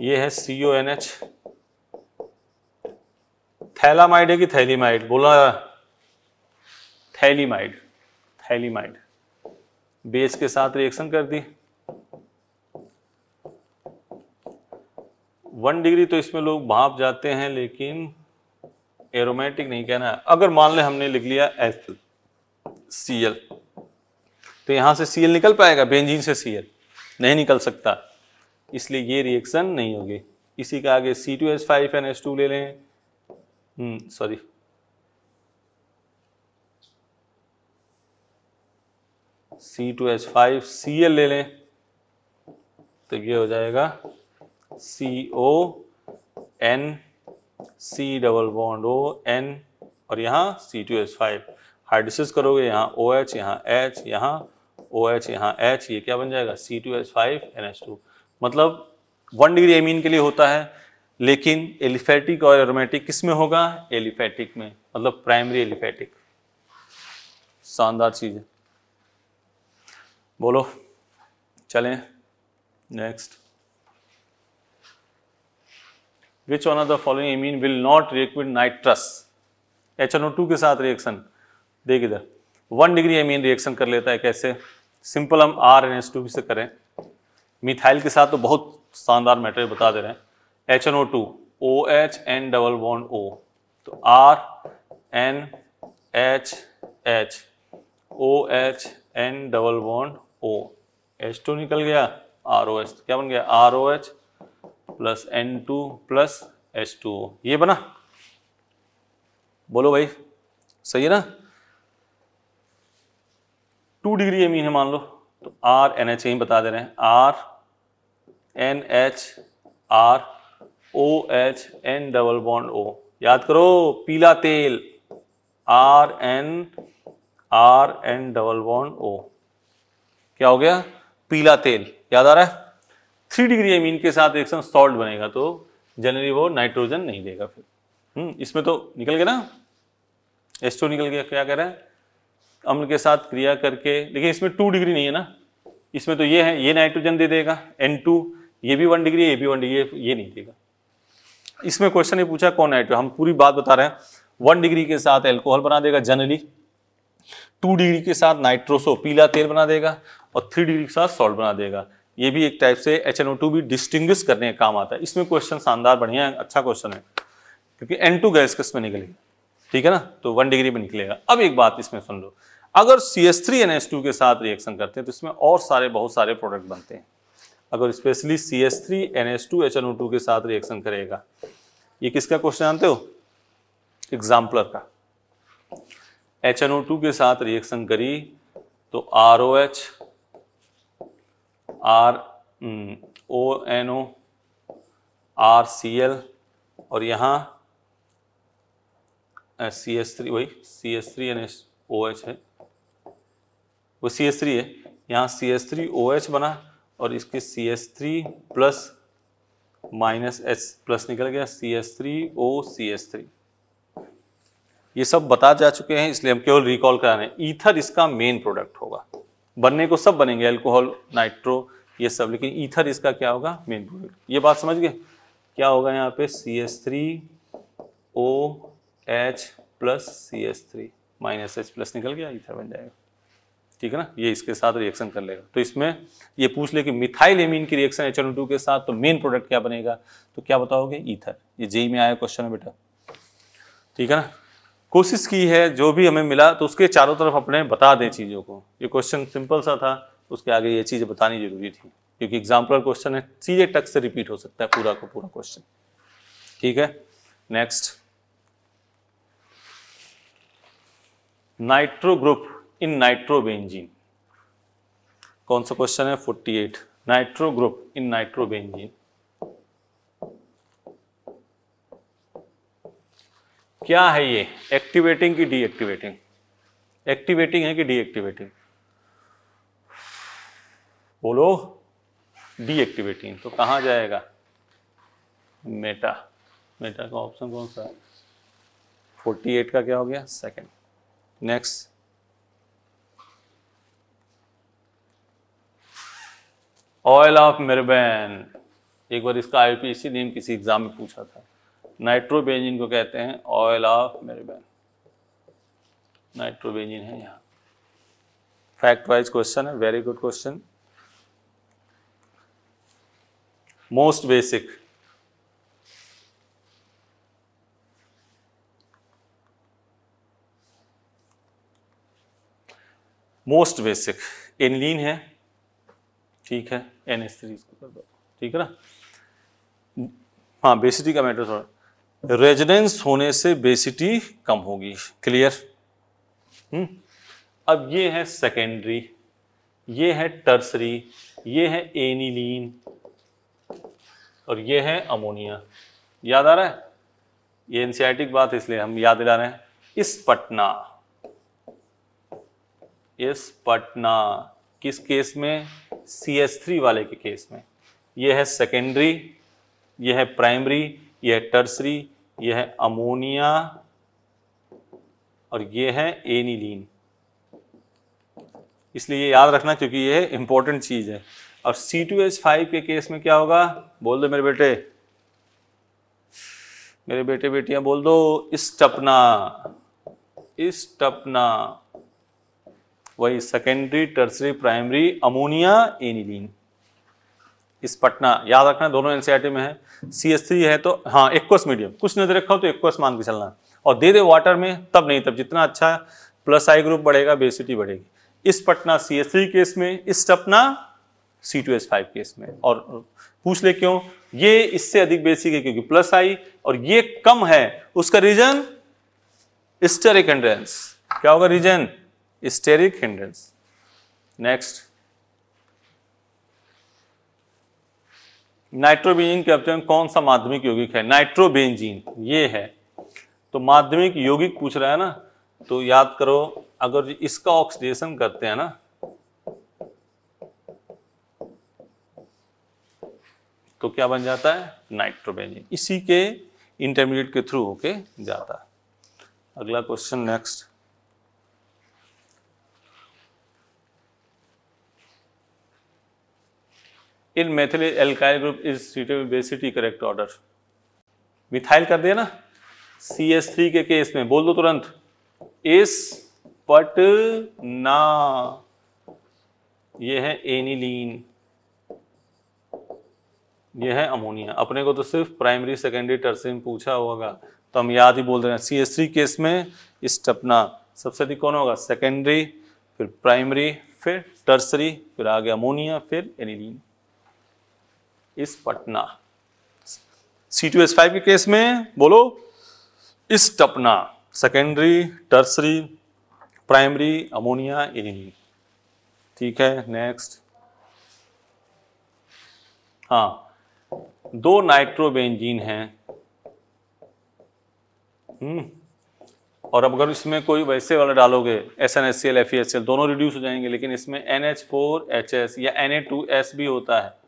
ये है C O N H phthalimide है कि थैलीमाइड बोला थैलीमाइड थैलीमाइड बेस के साथ रिएक्शन कर दी वन डिग्री तो इसमें लोग भाप जाते हैं लेकिन एरोमेटिक नहीं कहना है अगर मान ले हमने लिख लिया एस सी एल तो यहां से सीएल निकल पाएगा बेंजीन से सीएल नहीं निकल सकता इसलिए ये रिएक्शन नहीं होगी इसी का आगे C two H five N S two ले लें sorry C two S five C L ले लें तो ये हो जाएगा C O N C double bond O N और यहाँ C two H five hydrolysis करोगे यहाँ ओ एच यहाँ एच यहाँ ओ एच यहाँ एच ये क्या बन जाएगा C two H five N H two मतलब वन डिग्री एमीन के लिए होता है लेकिन एलिफेटिक और एरोमेटिक किस में होगा एलिफेटिक में मतलब प्राइमरी एलिफेटिक शानदार चीज़ है बोलो चलें next which one of the following amine will not react with nitrous H N O two के साथ रिएक्शन देख इधर वन डिग्री एमीन रिएक्शन कर लेता है कैसे सिंपल हम आर एन एस टू से करें मिथाइल के साथ तो बहुत शानदार मैटेरियल बता दे रहे हैं H N O two O H N double bond O तो R N H H O H N double bond O H two निकल गया आर ओ एच क्या बन गया R O H plus N two plus H two O ये बना बोलो भाई सही है ना टू डिग्री एमीन है मान लो तो आर एन एच यही बता दे रहे हैं R N H R O H N double bond O याद करो पीला तेल R N R N double bond O क्या हो गया पीला तेल याद आ रहा है थ्री डिग्री एमीन के साथ रिएक्शन सॉल्ट बनेगा तो जनरली वो नाइट्रोजन नहीं देगा फिर हम्म इसमें तो निकल गया ना एस्टो निकल गया क्या कह रहा है अम्ल के साथ क्रिया करके देखिए इसमें टू डिग्री नहीं है ना इसमें तो ये है ये नाइट्रोजन दे देगा एन टू ये भी वन डिग्री ये भी वन डिग्री ये नहीं देगा इसमें क्वेश्चन ये पूछा कौन नाइट्रो हम पूरी बात बता रहे हैं वन डिग्री के साथ एल्कोहल बना देगा जनरली टू डिग्री के साथ नाइट्रोसो पीला तेल बना देगा और थ्री डिग्री के साथ सॉल्ट बना देगा ये भी एक टाइप से एच भी डिस्टिंग करने का काम आता है इसमें क्वेश्चन शानदार बढ़िया है अच्छा क्वेश्चन है क्योंकि एन गैस किस में निकलेगा ठीक है ना तो वन डिग्री में निकलेगा अब एक बात इसमें सुन लो अगर C S three N S two के साथ रिएक्शन करते हैं तो इसमें और सारे बहुत सारे प्रोडक्ट बनते हैं अगर specially C S three N S two H N O two के साथ रिएक्शन करेगा ये किसका क्वेश्चन जानते हो एग्जाम्पलर का एच एन ओ टू के साथ रिएक्शन करी तो R O H R O N O R C L और यहाँ सी एस थ्री वही C S three N S O H है वो सी एस थ्री है यहाँ C S three O H बना और इसके C S three plus minus H plus निकल गया C S three O C S three ये सब बता जा चुके हैं इसलिए हम केवल रिकॉल करा रहे हैं ईथर इसका मेन प्रोडक्ट होगा बनने को सब बनेंगे एल्कोहल नाइट्रो ये सब लेकिन ईथर इसका क्या होगा मेन प्रोडक्ट ये बात समझ गए क्या होगा यहाँ पे C S three O H plus C S three minus H plus निकल गया ईथर बन जाएगा ठीक है ना ये इसके साथ रिएक्शन कर लेगा तो इसमें ये पूछ ले कि मिथाइल एमिन की रिएक्शन एच के साथ तो मेन प्रोडक्ट क्या बनेगा तो क्या बताओगे ईथर ये जेई में आया क्वेश्चन है बेटा ठीक है ना कोशिश की है जो भी हमें मिला तो उसके चारों तरफ अपने बता दें चीज़ों को ये क्वेश्चन सिंपल सा था उसके आगे ये चीज़ बतानी जरूरी थी क्योंकि एग्जाम्पल क्वेश्चन है सीधे टक से रिपीट हो सकता है पूरा का पूरा क्वेश्चन ठीक है next nitro group in nitrobenzene कौन सा क्वेश्चन है 48 नाइट्रो ग्रुप इन नाइट्रोबेंजीन क्या है ये एक्टिवेटिंग की डीएक्टिवेटिंग एक्टिवेटिंग है कि डीएक्टिवेटिंग बोलो डीएक्टिवेटिंग तो कहां जाएगा मेटा मेटा का ऑप्शन कौन सा है 48 का क्या हो गया second next oil of mirbane एक बार इसका आईपीसी नेम किसी एग्जाम में पूछा था नाइट्रोबेंजिन को कहते हैं ऑयल ऑफ मेरबैन नाइट्रोबेंजिन है यहाँ फैक्ट वाइज क्वेश्चन है very good question most basic most basic aniline है ठीक है एन एस थ्री इसको कर दो ठीक है ना हाँ बेसिटी का मैटर थोड़ा रेजिडेंस होने से बेसिटी कम होगी क्लियर हम्म। अब ये है सेकेंडरी ये है टर्सरी ये है एनिलीन और ये है अमोनिया याद आ रहा है ये एनसीआईटिक बात इसलिए हम याद दिला रहे हैं इस पटना इस पटना किस केस में सी एस थ्री वाले के केस में यह है सेकेंडरी यह है प्राइमरी यह है टर्सरी यह है अमोनिया और यह है एनिलीन इसलिए ये याद रखना क्योंकि ये इंपॉर्टेंट चीज़ है और सी टू एच फाइव के केस में क्या होगा बोल दो मेरे बेटे मेरे बेटे बेटियां बोल दो इस टपना इस टपना वही secondary tertiary primary ammonia aniline इस पटना याद रखना दोनों एनसीईआरटी e में है सी एस थ्री है तो हाँ एक्वस मीडियम कुछ नजर रखा हो तो एक्वस मान के चलना और दे दे वाटर में तब नहीं तब जितना अच्छा प्लस आई ग्रुप बढ़ेगा बेसिटी बढ़ेगी इस पटना सी एस थ्री केस में इस टपना C two S five case में और पूछ ले क्यों ये इससे अधिक बेसिक है क्योंकि प्लस आई और ये कम है उसका रीजन स्टेरिक एंड्रेंस क्या होगा reason steric hindrance next nitrobenzene के में कौन सा माध्यमिक यौगिक है नाइट्रोबेंजीन ये है तो माध्यमिक यौगिक पूछ रहा है ना तो याद करो अगर इसका ऑक्सीडेशन करते हैं ना तो क्या बन जाता है नाइट्रोबेंजीन इसी के इंटरमीडिएट के थ्रू होके जाता है अगला question next in methyl alkyl group is treated basicity correct order methyl कर दिया ना थ्री के केस में बोल दो तुरंत इस पट ना यह है एनिलीन यह है अमोनिया अपने को तो सिर्फ प्राइमरी सेकेंडरी टर्सिम पूछा होगा तो हम याद ही बोल रहे हैं सी एस थ्री केस में स्टपना सबसे अधिक कौन होगा सेकेंडरी फिर प्राइमरी फिर टर्सरी फिर आगे अमोनिया फिर एनिलीन इस पटना सी टू एस फाइव के केस में बोलो इस टपना सेकेंडरी टर्सरी प्राइमरी अमोनिया एनी ठीक है नेक्स्ट हाँ दो नाइट्रोबेंजीन हैं हम्म, और अब अगर इसमें कोई वैसे वाला डालोगे S N S C L F S L दोनों रिड्यूस हो जाएंगे लेकिन इसमें N H four H S या एन ए टू एस भी होता है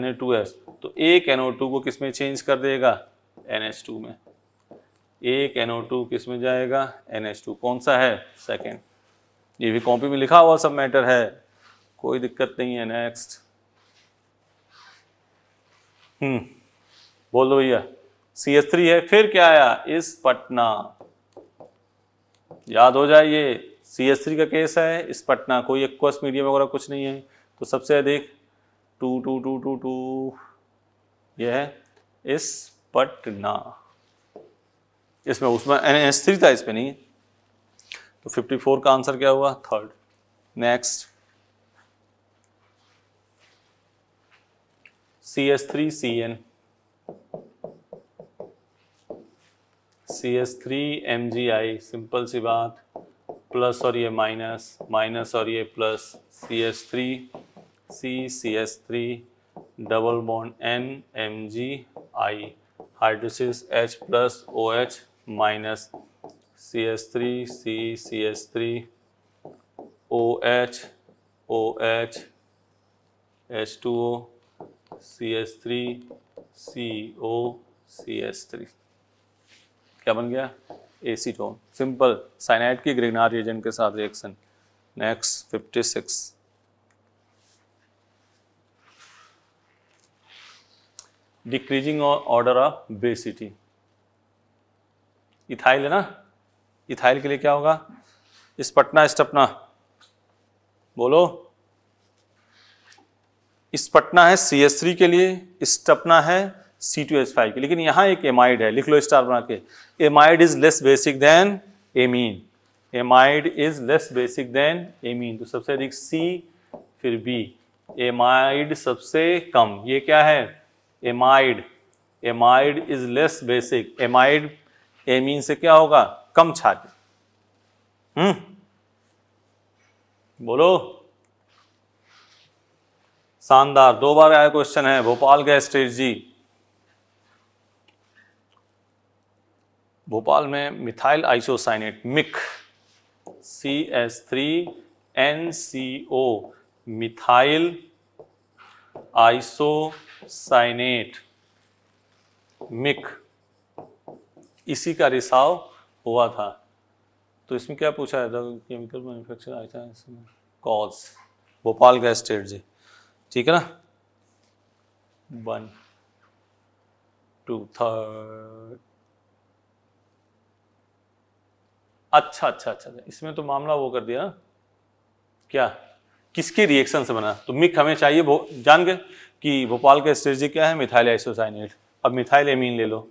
Na2S तो एक NO2 को किस में चेंज कर देगा NH2 में एक NO2 किस में जाएगा NH2 कौन सा है सेकेंड ये भी कॉपी में लिखा हुआ सब मैटर है कोई दिक्कत नहीं है नेक्स्ट हम्म बोल दो भैया सी एस थ्री है फिर क्या आया इस पटना याद हो जाए ये सी एस थ्री का केस है इस पटना कोई एक्वस मीडियम वगैरह कुछ नहीं है तो सबसे अधिक two two two two two यह है इस पटना इसमें उसमें एन एस थ्री था इसमें नहीं तो फोर का आंसर क्या हुआ third next C S three C N C S three M G I simple सी बात प्लस और ये माइनस माइनस और ये plus C S three C C S three double bond N M G I hydrolysis H plus O H minus C S three C C S three O H O H H two O C S three C O C S three क्या बन गया acetone simple cyanide की Grignard reagent के साथ reaction next fifty six decreasing order of basicity ethyl है ना ethyl के लिए क्या होगा इस पटना स्टपना बोलो इस पटना है सी एस थ्री के लिए स्टपना है सी टू एस फाइव की लेकिन यहां एक एमाइड है लिख लो स्टार बना के amide is less basic than amine amide is less basic than amine तो सबसे अधिक सी फिर बी एमाइड सबसे कम ये क्या है amide amide is less basic amide amine से क्या होगा कम छाते हम्म बोलो शानदार दो बार आया क्वेश्चन है भोपाल गैस जी भोपाल में methyl isocyanate MIC C S three N C O methyl isocyanate MIC इसी का रिसाव हुआ था तो इसमें क्या पूछा है केमिकल मैन्युफैक्चर आया था इसमें कॉज भोपाल गैस स्टेट जी ठीक है ना वन टू थर्ड अच्छा अच्छा अच्छा इसमें तो मामला वो कर दिया क्या किसके रिएक्शन से बना तो मिक हमें चाहिए जान गए कि भोपाल का स्ट्रेटी क्या है मिथाइल आइसोसाइनेट अब मिथाइल एमीन ले लो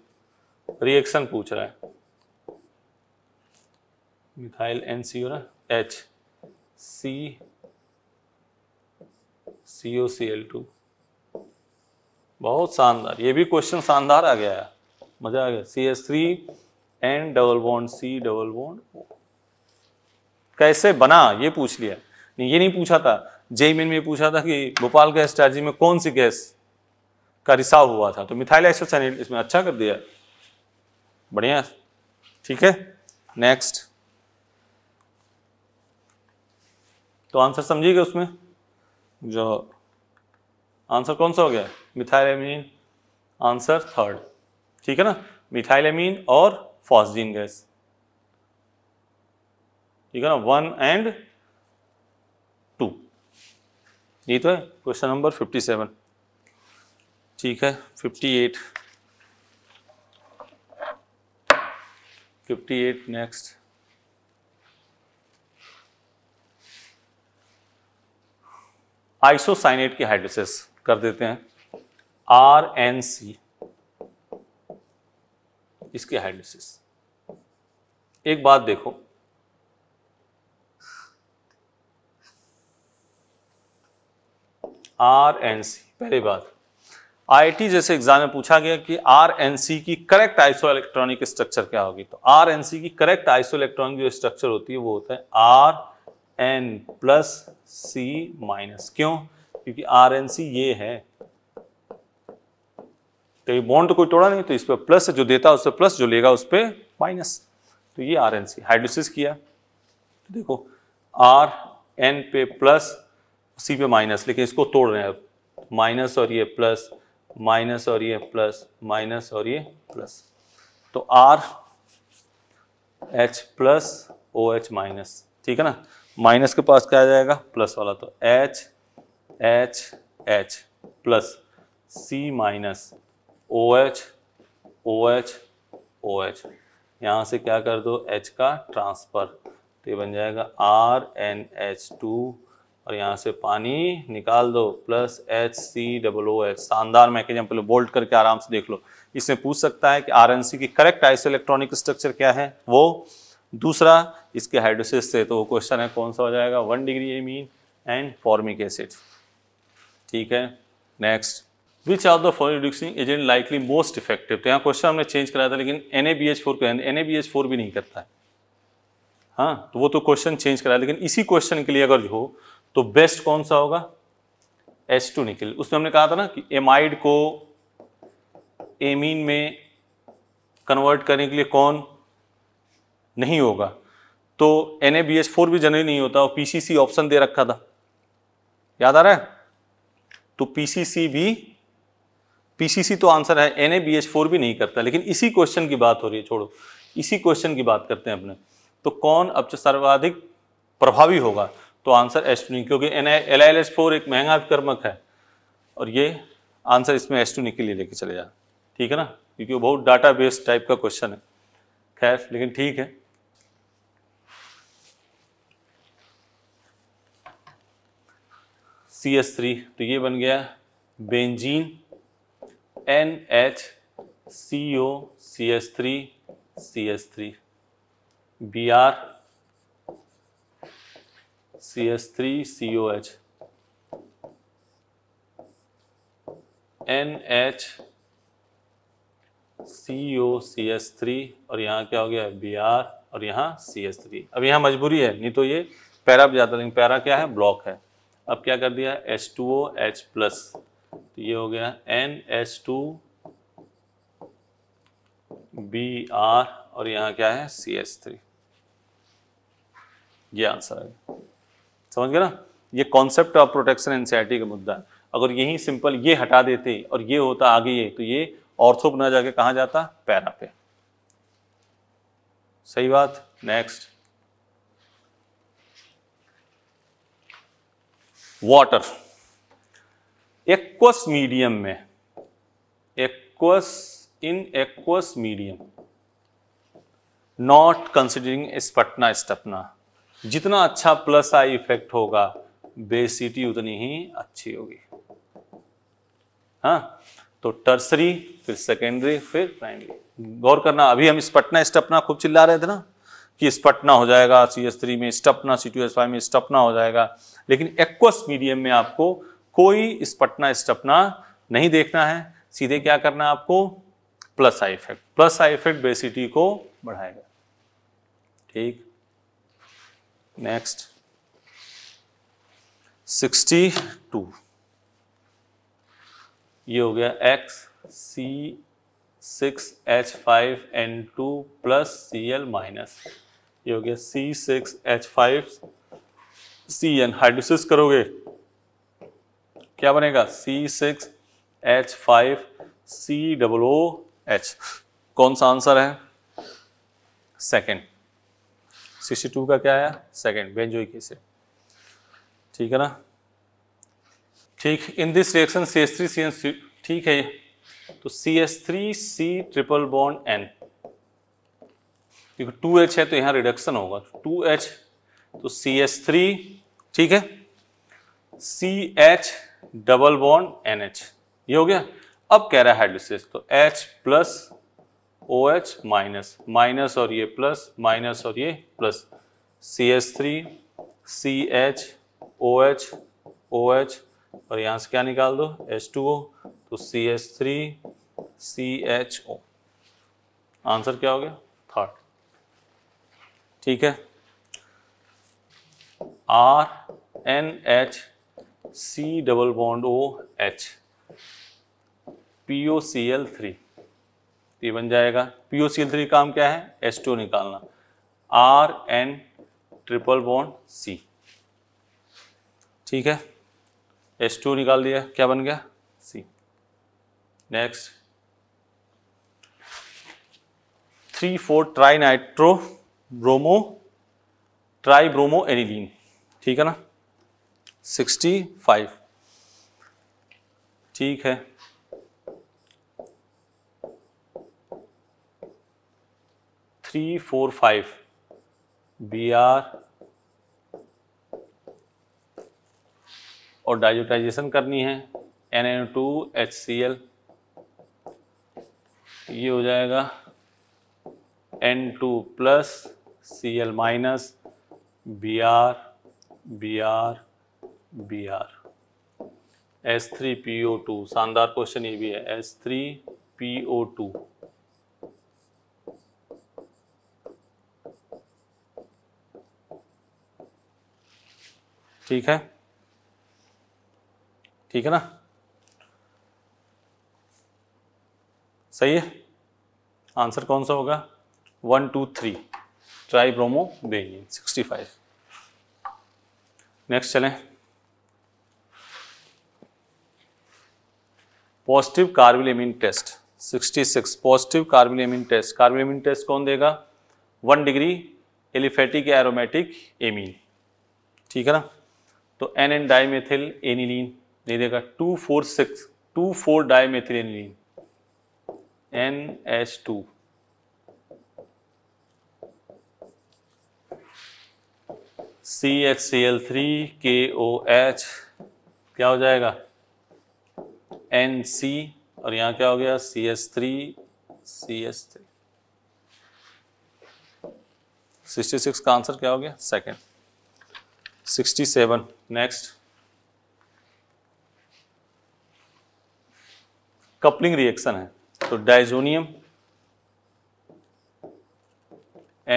रिएक्शन पूछ रहा है मिथाइल एन सी ओ ना H C C O C L two बहुत शानदार ये भी क्वेश्चन शानदार आ गया है मजा आ गया C S three N double bond C double bond कैसे बना ये पूछ लिया नहीं ये नहीं पूछा था जेई मेन में पूछा था कि भोपाल गैस स्ट्रैटी में कौन सी गैस का रिसाव हुआ था तो मिथाइल एक्सोसाइनेट इसमें अच्छा कर दिया बढ़िया ठीक है नेक्स्ट तो आंसर समझिएगा उसमें जो आंसर कौन सा हो गया मिथाइल एमीन आंसर थर्ड ठीक है ना मिथाइल एमीन और फॉस्जीन गैस ठीक है ना वन एंड ये तो है क्वेश्चन नंबर फिफ्टी सेवन ठीक है fifty eight fifty eight next isocyanate की हाइड्रोसिस कर देते हैं आर एन सी इसकी हाइड्रोसिस एक बात देखो आर एन सी पहली बात आई जैसे एग्जाम में पूछा गया कि आर एन सी की करेक्ट आइसो इलेक्ट्रॉनिक स्ट्रक्चर क्या होगी तो आर एन सी की करेक्ट आइसो इलेक्ट्रॉनिक जो स्ट्रक्चर होती है वो होता है R N plus C minus क्यों क्योंकि आर एन सी ये है तो ये बॉन्ड तो कोई तोड़ा नहीं तो इस पर प्लस जो देता है उस पर प्लस जो लेगा उस पर माइनस तो ये आर एन सी हाइड्रोसिस किया तो देखो आर एन पे प्लस सी पे माइनस लेकिन इसको तोड़ रहे हैं अब माइनस और ये प्लस माइनस और ये प्लस माइनस और ये प्लस तो R H plus O H minus ठीक है ना माइनस के पास क्या आ जाएगा प्लस वाला तो H H H plus C minus O H O H O H यहाँ से क्या कर दो एच का ट्रांसफ़र तो ये बन जाएगा आर एन एच टू और यहाँ से पानी निकाल दो plus H C double O H शानदार मैकेनिज्म पहले बोल्ट करके आराम से देख लो इसमें पूछ सकता है कि आर की करेक्ट आइसो इलेक्ट्रॉनिक स्ट्रक्चर क्या है वो दूसरा इसके हाइड्रोसिस से तो वो क्वेश्चन है कौन सा हो जाएगा one degree amine and formic acid ठीक है next which are the foreign reducing agent likely most effective तो यहाँ क्वेश्चन हमने चेंज कराया था लेकिन N A B H four को N A B H four भी नहीं करता है हाँ तो वो तो क्वेश्चन चेंज कराया लेकिन इसी क्वेश्चन के लिए अगर जो तो बेस्ट कौन सा होगा एस टू निकल उसमें हमने कहा था ना कि एमाइड को एमीन में कन्वर्ट करने के लिए कौन नहीं होगा तो N A B H four भी जनरली नहीं होता और पीसीसी ऑप्शन दे रखा था याद आ रहा है तो पीसीसी भी पीसीसी तो आंसर है एन ए बी फोर भी नहीं करता लेकिन इसी क्वेश्चन की बात हो रही है छोड़ो इसी क्वेश्चन की बात करते हैं अपने तो कौन अब सर्वाधिक प्रभावी होगा तो आंसर एस टू क्योंकि L I L S four एक महंगा विकर्मक है और ये आंसर इसमें एस टू के लिए लेके चले जा ठीक है ना क्योंकि वो बहुत डाटा बेस टाइप का क्वेश्चन है खैर लेकिन ठीक है सी एस थ्री तो ये बन गया benzene N H C O C S three C S three B R C S three C O H N H C O C S three और यहाँ क्या हो गया बी आर और यहाँ सी एस थ्री अब यहाँ मजबूरी है नहीं तो ये पैरा भी जाता लेकिन पैरा क्या है ब्लॉक है अब क्या कर दिया H two O H plus तो ये हो गया N H two B R और यहाँ क्या है सी एस थ्री ये आंसर है समझ गए ना ये कॉन्सेप्ट ऑफ प्रोटेक्शन एनसीआरटी का मुद्दा है अगर यही सिंपल ये हटा देते और ये होता आगे ये तो ये ऑर्थो बना जाके कहा जाता पैरा पे सही बात नेक्स्ट वाटर एक्वस मीडियम में aqueous in aqueous medium not considering स्पटना स्टपना जितना अच्छा प्लस आई इफेक्ट होगा बेसिटी उतनी ही अच्छी होगी हाँ तो टर्सरी फिर सेकेंडरी फिर प्राइमरी गौर करना अभी हम स्पटना स्टपना खूब चिल्ला रहे थे ना कि स्पटना हो जाएगा सी एस थ्री में स्टपना सी टू एस फाइव में स्टपना हो जाएगा लेकिन एक्वस मीडियम में आपको कोई स्पटना स्टपना नहीं देखना है सीधे क्या करना है आपको plus I effect plus I effect basicity को बढ़ाएगा ठीक नेक्स्ट सिक्सटी टू ये हो गया X C six H five N two plus C L minus ये हो गया C six H five C N hydrolysis करोगे क्या बनेगा C six H five C double H कौन सा आंसर है सेकेंड सिक्सटी टू का क्या आया सेकेंड बेंजोइक एसिड ठीक है ना ठीक in this reaction C S three C N ठीक है तो C S three C triple bond N देखो टू एच है तो यहाँ रिडक्शन होगा टू एच तो सी एस थ्री ठीक है C H double bond N H ये हो गया अब कह रहा है हाइड्रोसिस तो H plus O H minus minus और ये प्लस माइनस और ये plus C H three C H O H O H और यहाँ से क्या निकाल दो एच टू ओ तो C H three C H O answer क्या हो गया थर्ड ठीक है R N H C double bond O H P O C L three तो ये बन जाएगा P O C L three काम क्या है एस टू निकालना R N triple bond C ठीक है एस टू निकाल दिया क्या बन गया C next three four tri nitro bromo tri bromo aniline ठीक है ना सिक्सटी फाइव ठीक है three four five B R और डाइजोटाइजेशन करनी है N N two H C L ये हो जाएगा N two plus C L minus B R B R B R S three P O two शानदार question ये भी है S three P O two ठीक है ठीक है ना सही है आंसर कौन सा होगा one two three tri bromo benzene sixty five next चलें positive carbylamine test 66 positive carbylamine test carbylamine test कौन देगा one degree aliphatic aromatic amine ठीक है ना तो एन एन डाईमेथिल एनिलीन दे देगा two four six two four dimethyl aniline N H two C H C L three K O H क्या हो जाएगा एन सी और यहां क्या हो गया C H three C H three sixty six का आंसर क्या हो गया second sixty seven next coupling reaction है तो diazonium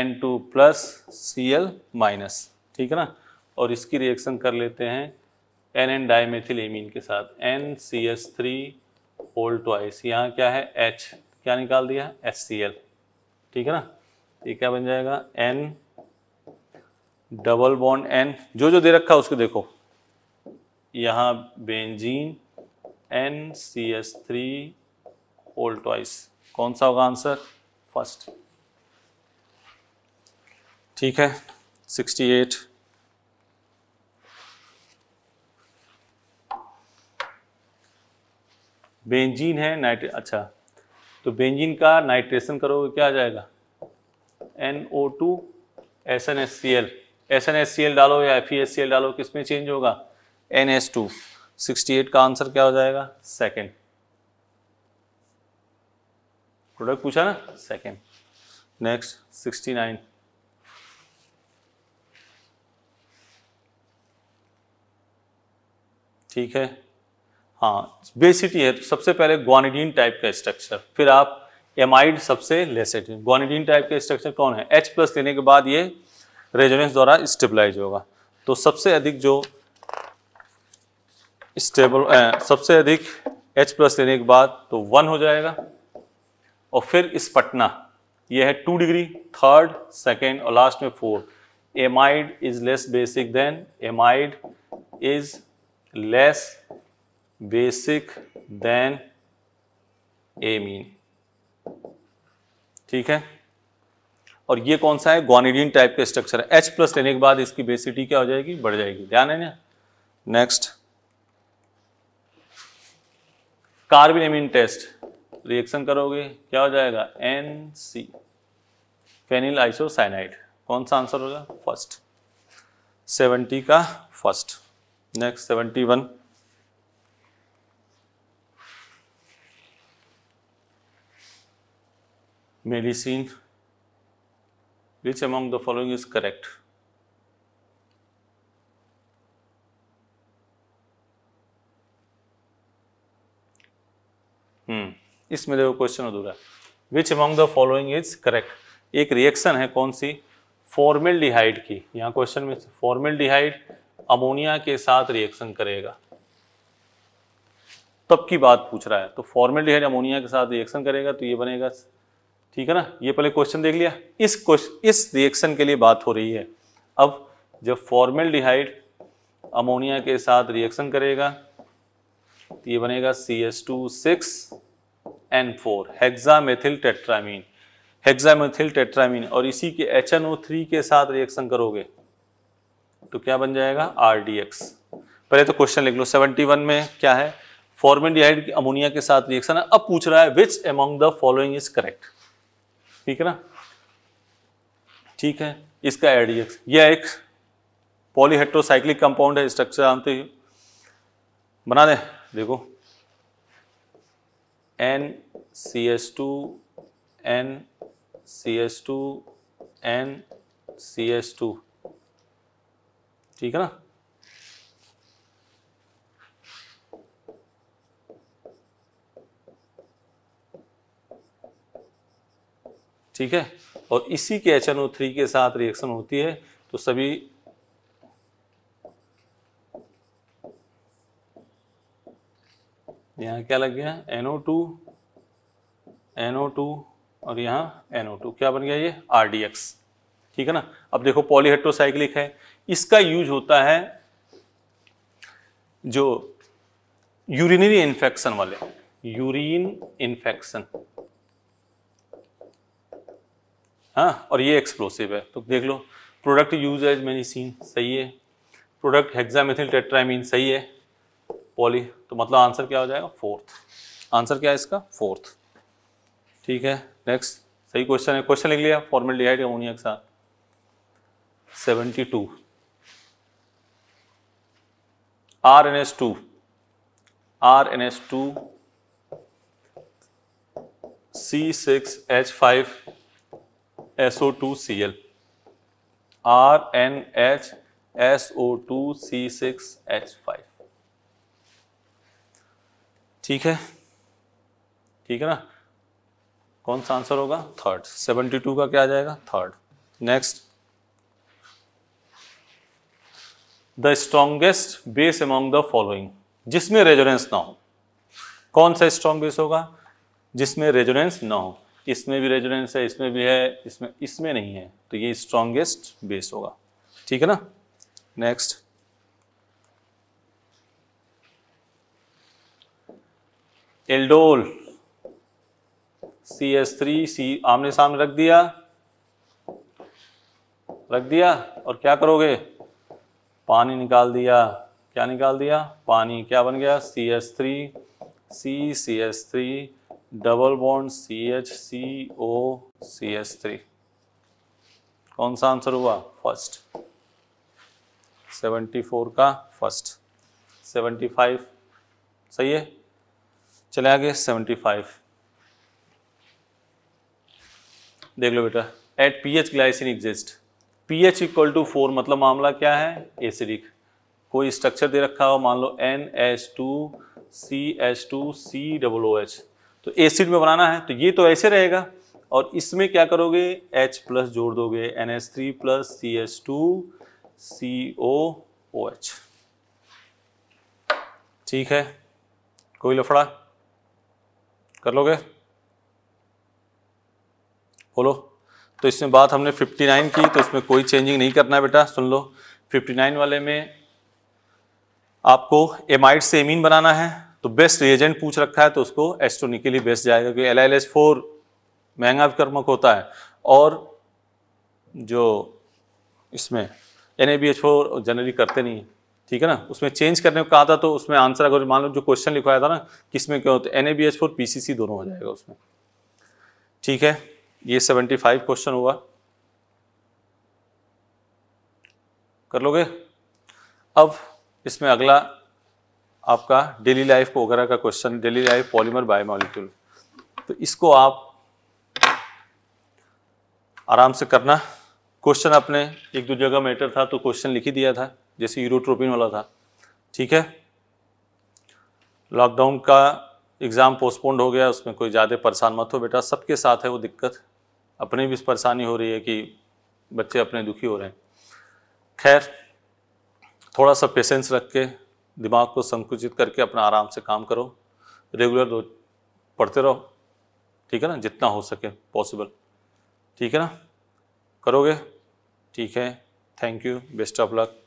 N two plus C L minus ठीक है ना और इसकी रिएक्शन कर लेते हैं एन एन डाईमेथिल एमीन के साथ N C S three whole twice यहाँ क्या है एच क्या निकाल दिया एच सी एल ठीक है ना ये क्या बन जाएगा एन डबल बॉन्ड एन जो जो दे रखा है उसको देखो यहां benzene N C S three whole twice कौन सा होगा आंसर फर्स्ट ठीक है 68 बेंजीन है नाइट्रे अच्छा तो बेंजीन का नाइट्रेशन करोगे क्या आ जाएगा N O two S N S C L S N S C L डालो या F E S C L डालो किस में चेंज होगा N S two sixty eight का आंसर क्या हो जाएगा सेकेंड प्रोडक्ट पूछा ना सेकेंड नेक्स्ट सिक्सटी नाइन ठीक है हाँ बेसिटी है तो सबसे पहले ग्वानिडीन टाइप का स्ट्रक्चर फिर आप एमाइड सबसे लेसेट ग्वानिडीन टाइप का स्ट्रक्चर कौन है एच प्लस लेने के बाद ये रेजोनेंस द्वारा स्टेबलाइज होगा तो सबसे अधिक जो स्टेबल सबसे अधिक H प्लस लेने के बाद तो वन हो जाएगा और फिर स्पटना यह है टू डिग्री थर्ड सेकेंड और लास्ट में fourth amide is less basic than amide is less basic than amine ठीक है और ये कौन सा है ग्वानिडीन टाइप का स्ट्रक्चर है एच प्लस लेने के बाद इसकी बेसिटी क्या हो जाएगी बढ़ जाएगी ध्यान है ना next carbylamine test reaction करोगे क्या हो जाएगा एन सी फेनिल आइसोसाइनाइड कौन सा आंसर होगा फर्स्ट सेवेंटी का first next seventy one medicine Which among the following is correct? हम्म इसमें देखो क्वेश्चन अधूरा which among the following is correct एक रिएक्शन है कौन सी फॉर्मेल डिहाइड की यहाँ क्वेश्चन में फॉर्मेल डिहाइड अमोनिया के साथ रिएक्शन करेगा तब की बात पूछ रहा है तो फॉर्मेल डिहाइड अमोनिया के साथ रिएक्शन करेगा तो ये बनेगा ठीक है ना ये पहले क्वेश्चन देख लिया इस क्वेश्चन इस रिएक्शन के लिए बात हो रही है अब जब फॉर्मेल डिहाइड अमोनिया के साथ रिएक्शन करेगा तो ये बनेगा C S two six N four hexamethyl tetramine hexamethyl tetramine और इसी के एच एन ओ थ्री के साथ रिएक्शन करोगे तो क्या बन जाएगा आर डी एक्स पहले तो क्वेश्चन लिख लो सेवेंटी वन में क्या है फॉर्मेल डिहाइड अमोनिया के साथ रिएक्शन है अब पूछ रहा है which among the following is correct ठीक है ना ठीक है इसका एडीएक्स यह एक पॉलीहेट्रोसाइक्लिक कंपाउंड है स्ट्रक्चर जानते ही बना दें देखो N C S two N C S two N C S two ठीक है ना ठीक है और इसी के एच के साथ रिएक्शन होती है तो सभी यहाँ क्या लग गया NO2 NO2 और यहाँ NO2 क्या बन गया ये RDX ठीक है ना अब देखो पॉलीहेट्रोसाइक्लिक है इसका यूज होता है जो यूरिनरी इन्फेक्शन वाले यूरिन इन्फेक्शन हाँ और ये एक्सप्लोसिव है तो देख लो product use as many seen सही है प्रोडक्ट हेक्सामेथिल टेट्रामीन सही है पॉली तो मतलब आंसर क्या हो जाएगा फोर्थ आंसर क्या है इसका फोर्थ ठीक है नेक्स्ट सही क्वेश्चन है क्वेश्चन लिख लिया लिया है अमोनिया के साथ seventy two R N S two R N S two C six H five S O two C L R N H S O two C six H five ठीक है ठीक है ना कौन सा आंसर होगा थर्ड सेवेंटी टू का क्या आ जाएगा third next the strongest base among the following जिसमें रेजोनेंस ना हो कौन सा स्ट्रॉन्ग बेस होगा जिसमें रेजोनेंस ना हो इसमें भी रेजोनेंस है इसमें भी है इसमें इसमें नहीं है तो ये स्ट्रॉन्गेस्ट बेस होगा ठीक है ना next aldol C S three C आमने सामने रख दिया रख दिया और क्या करोगे पानी निकाल दिया क्या निकाल दिया पानी क्या बन गया C S three C C S three double bond C H C O C H three कौन सा आंसर हुआ फर्स्ट 74 का फर्स्ट 75 सही है चले आगे 75 देख लो बेटा at P H glycine exist P H equal to four मतलब मामला क्या है एसिडिक कोई स्ट्रक्चर दे रखा हो मान लो N H two C H two C W H तो एसिड में बनाना है तो ये तो ऐसे रहेगा और इसमें क्या करोगे H प्लस जोड़ दोगे N H three plus C H two C O O H ठीक है कोई लफड़ा कर लोगे बोलो तो इसमें बात हमने 59 की तो इसमें कोई चेंजिंग नहीं करना है बेटा सुन लो 59 वाले में आपको एमाइड से एमीन बनाना है तो बेस्ट रिएजेंट पूछ रखा है तो उसको एस्ट्रोनिकली बेस्ट जाएगा क्योंकि L I L S four महंगा विकर्मक होता है और जो इसमें N A B H four generally करते नहीं है ठीक है ना उसमें चेंज करने को कहा था तो उसमें आंसर अगर मान लो जो क्वेश्चन लिखवाया था ना किसमें क्या होता है N A B H four P C C दोनों हो जाएगा उसमें ठीक है ये सेवेंटी फाइव क्वेश्चन हुआ कर लोगे अब इसमें अगला आपका डेली लाइफ को वगैरह का question daily life polymer biomolecule तो इसको आप आराम से करना क्वेश्चन आपने एक दो जगह मैटर था तो क्वेश्चन लिख ही दिया था जैसे यूरोट्रोपिन वाला था ठीक है लॉकडाउन का एग्ज़ाम पोस्टपोन्ड हो गया उसमें कोई ज़्यादा परेशान मत हो बेटा सबके साथ है वो दिक्कत अपनी भी परेशानी हो रही है कि बच्चे अपने दुखी हो रहे हैं खैर थोड़ा सा पेशेंस रख के दिमाग को संकुचित करके अपना आराम से काम करो रेगुलर रोज पढ़ते रहो ठीक है ना जितना हो सके पॉसिबल ठीक है ना करोगे ठीक है thank you best of luck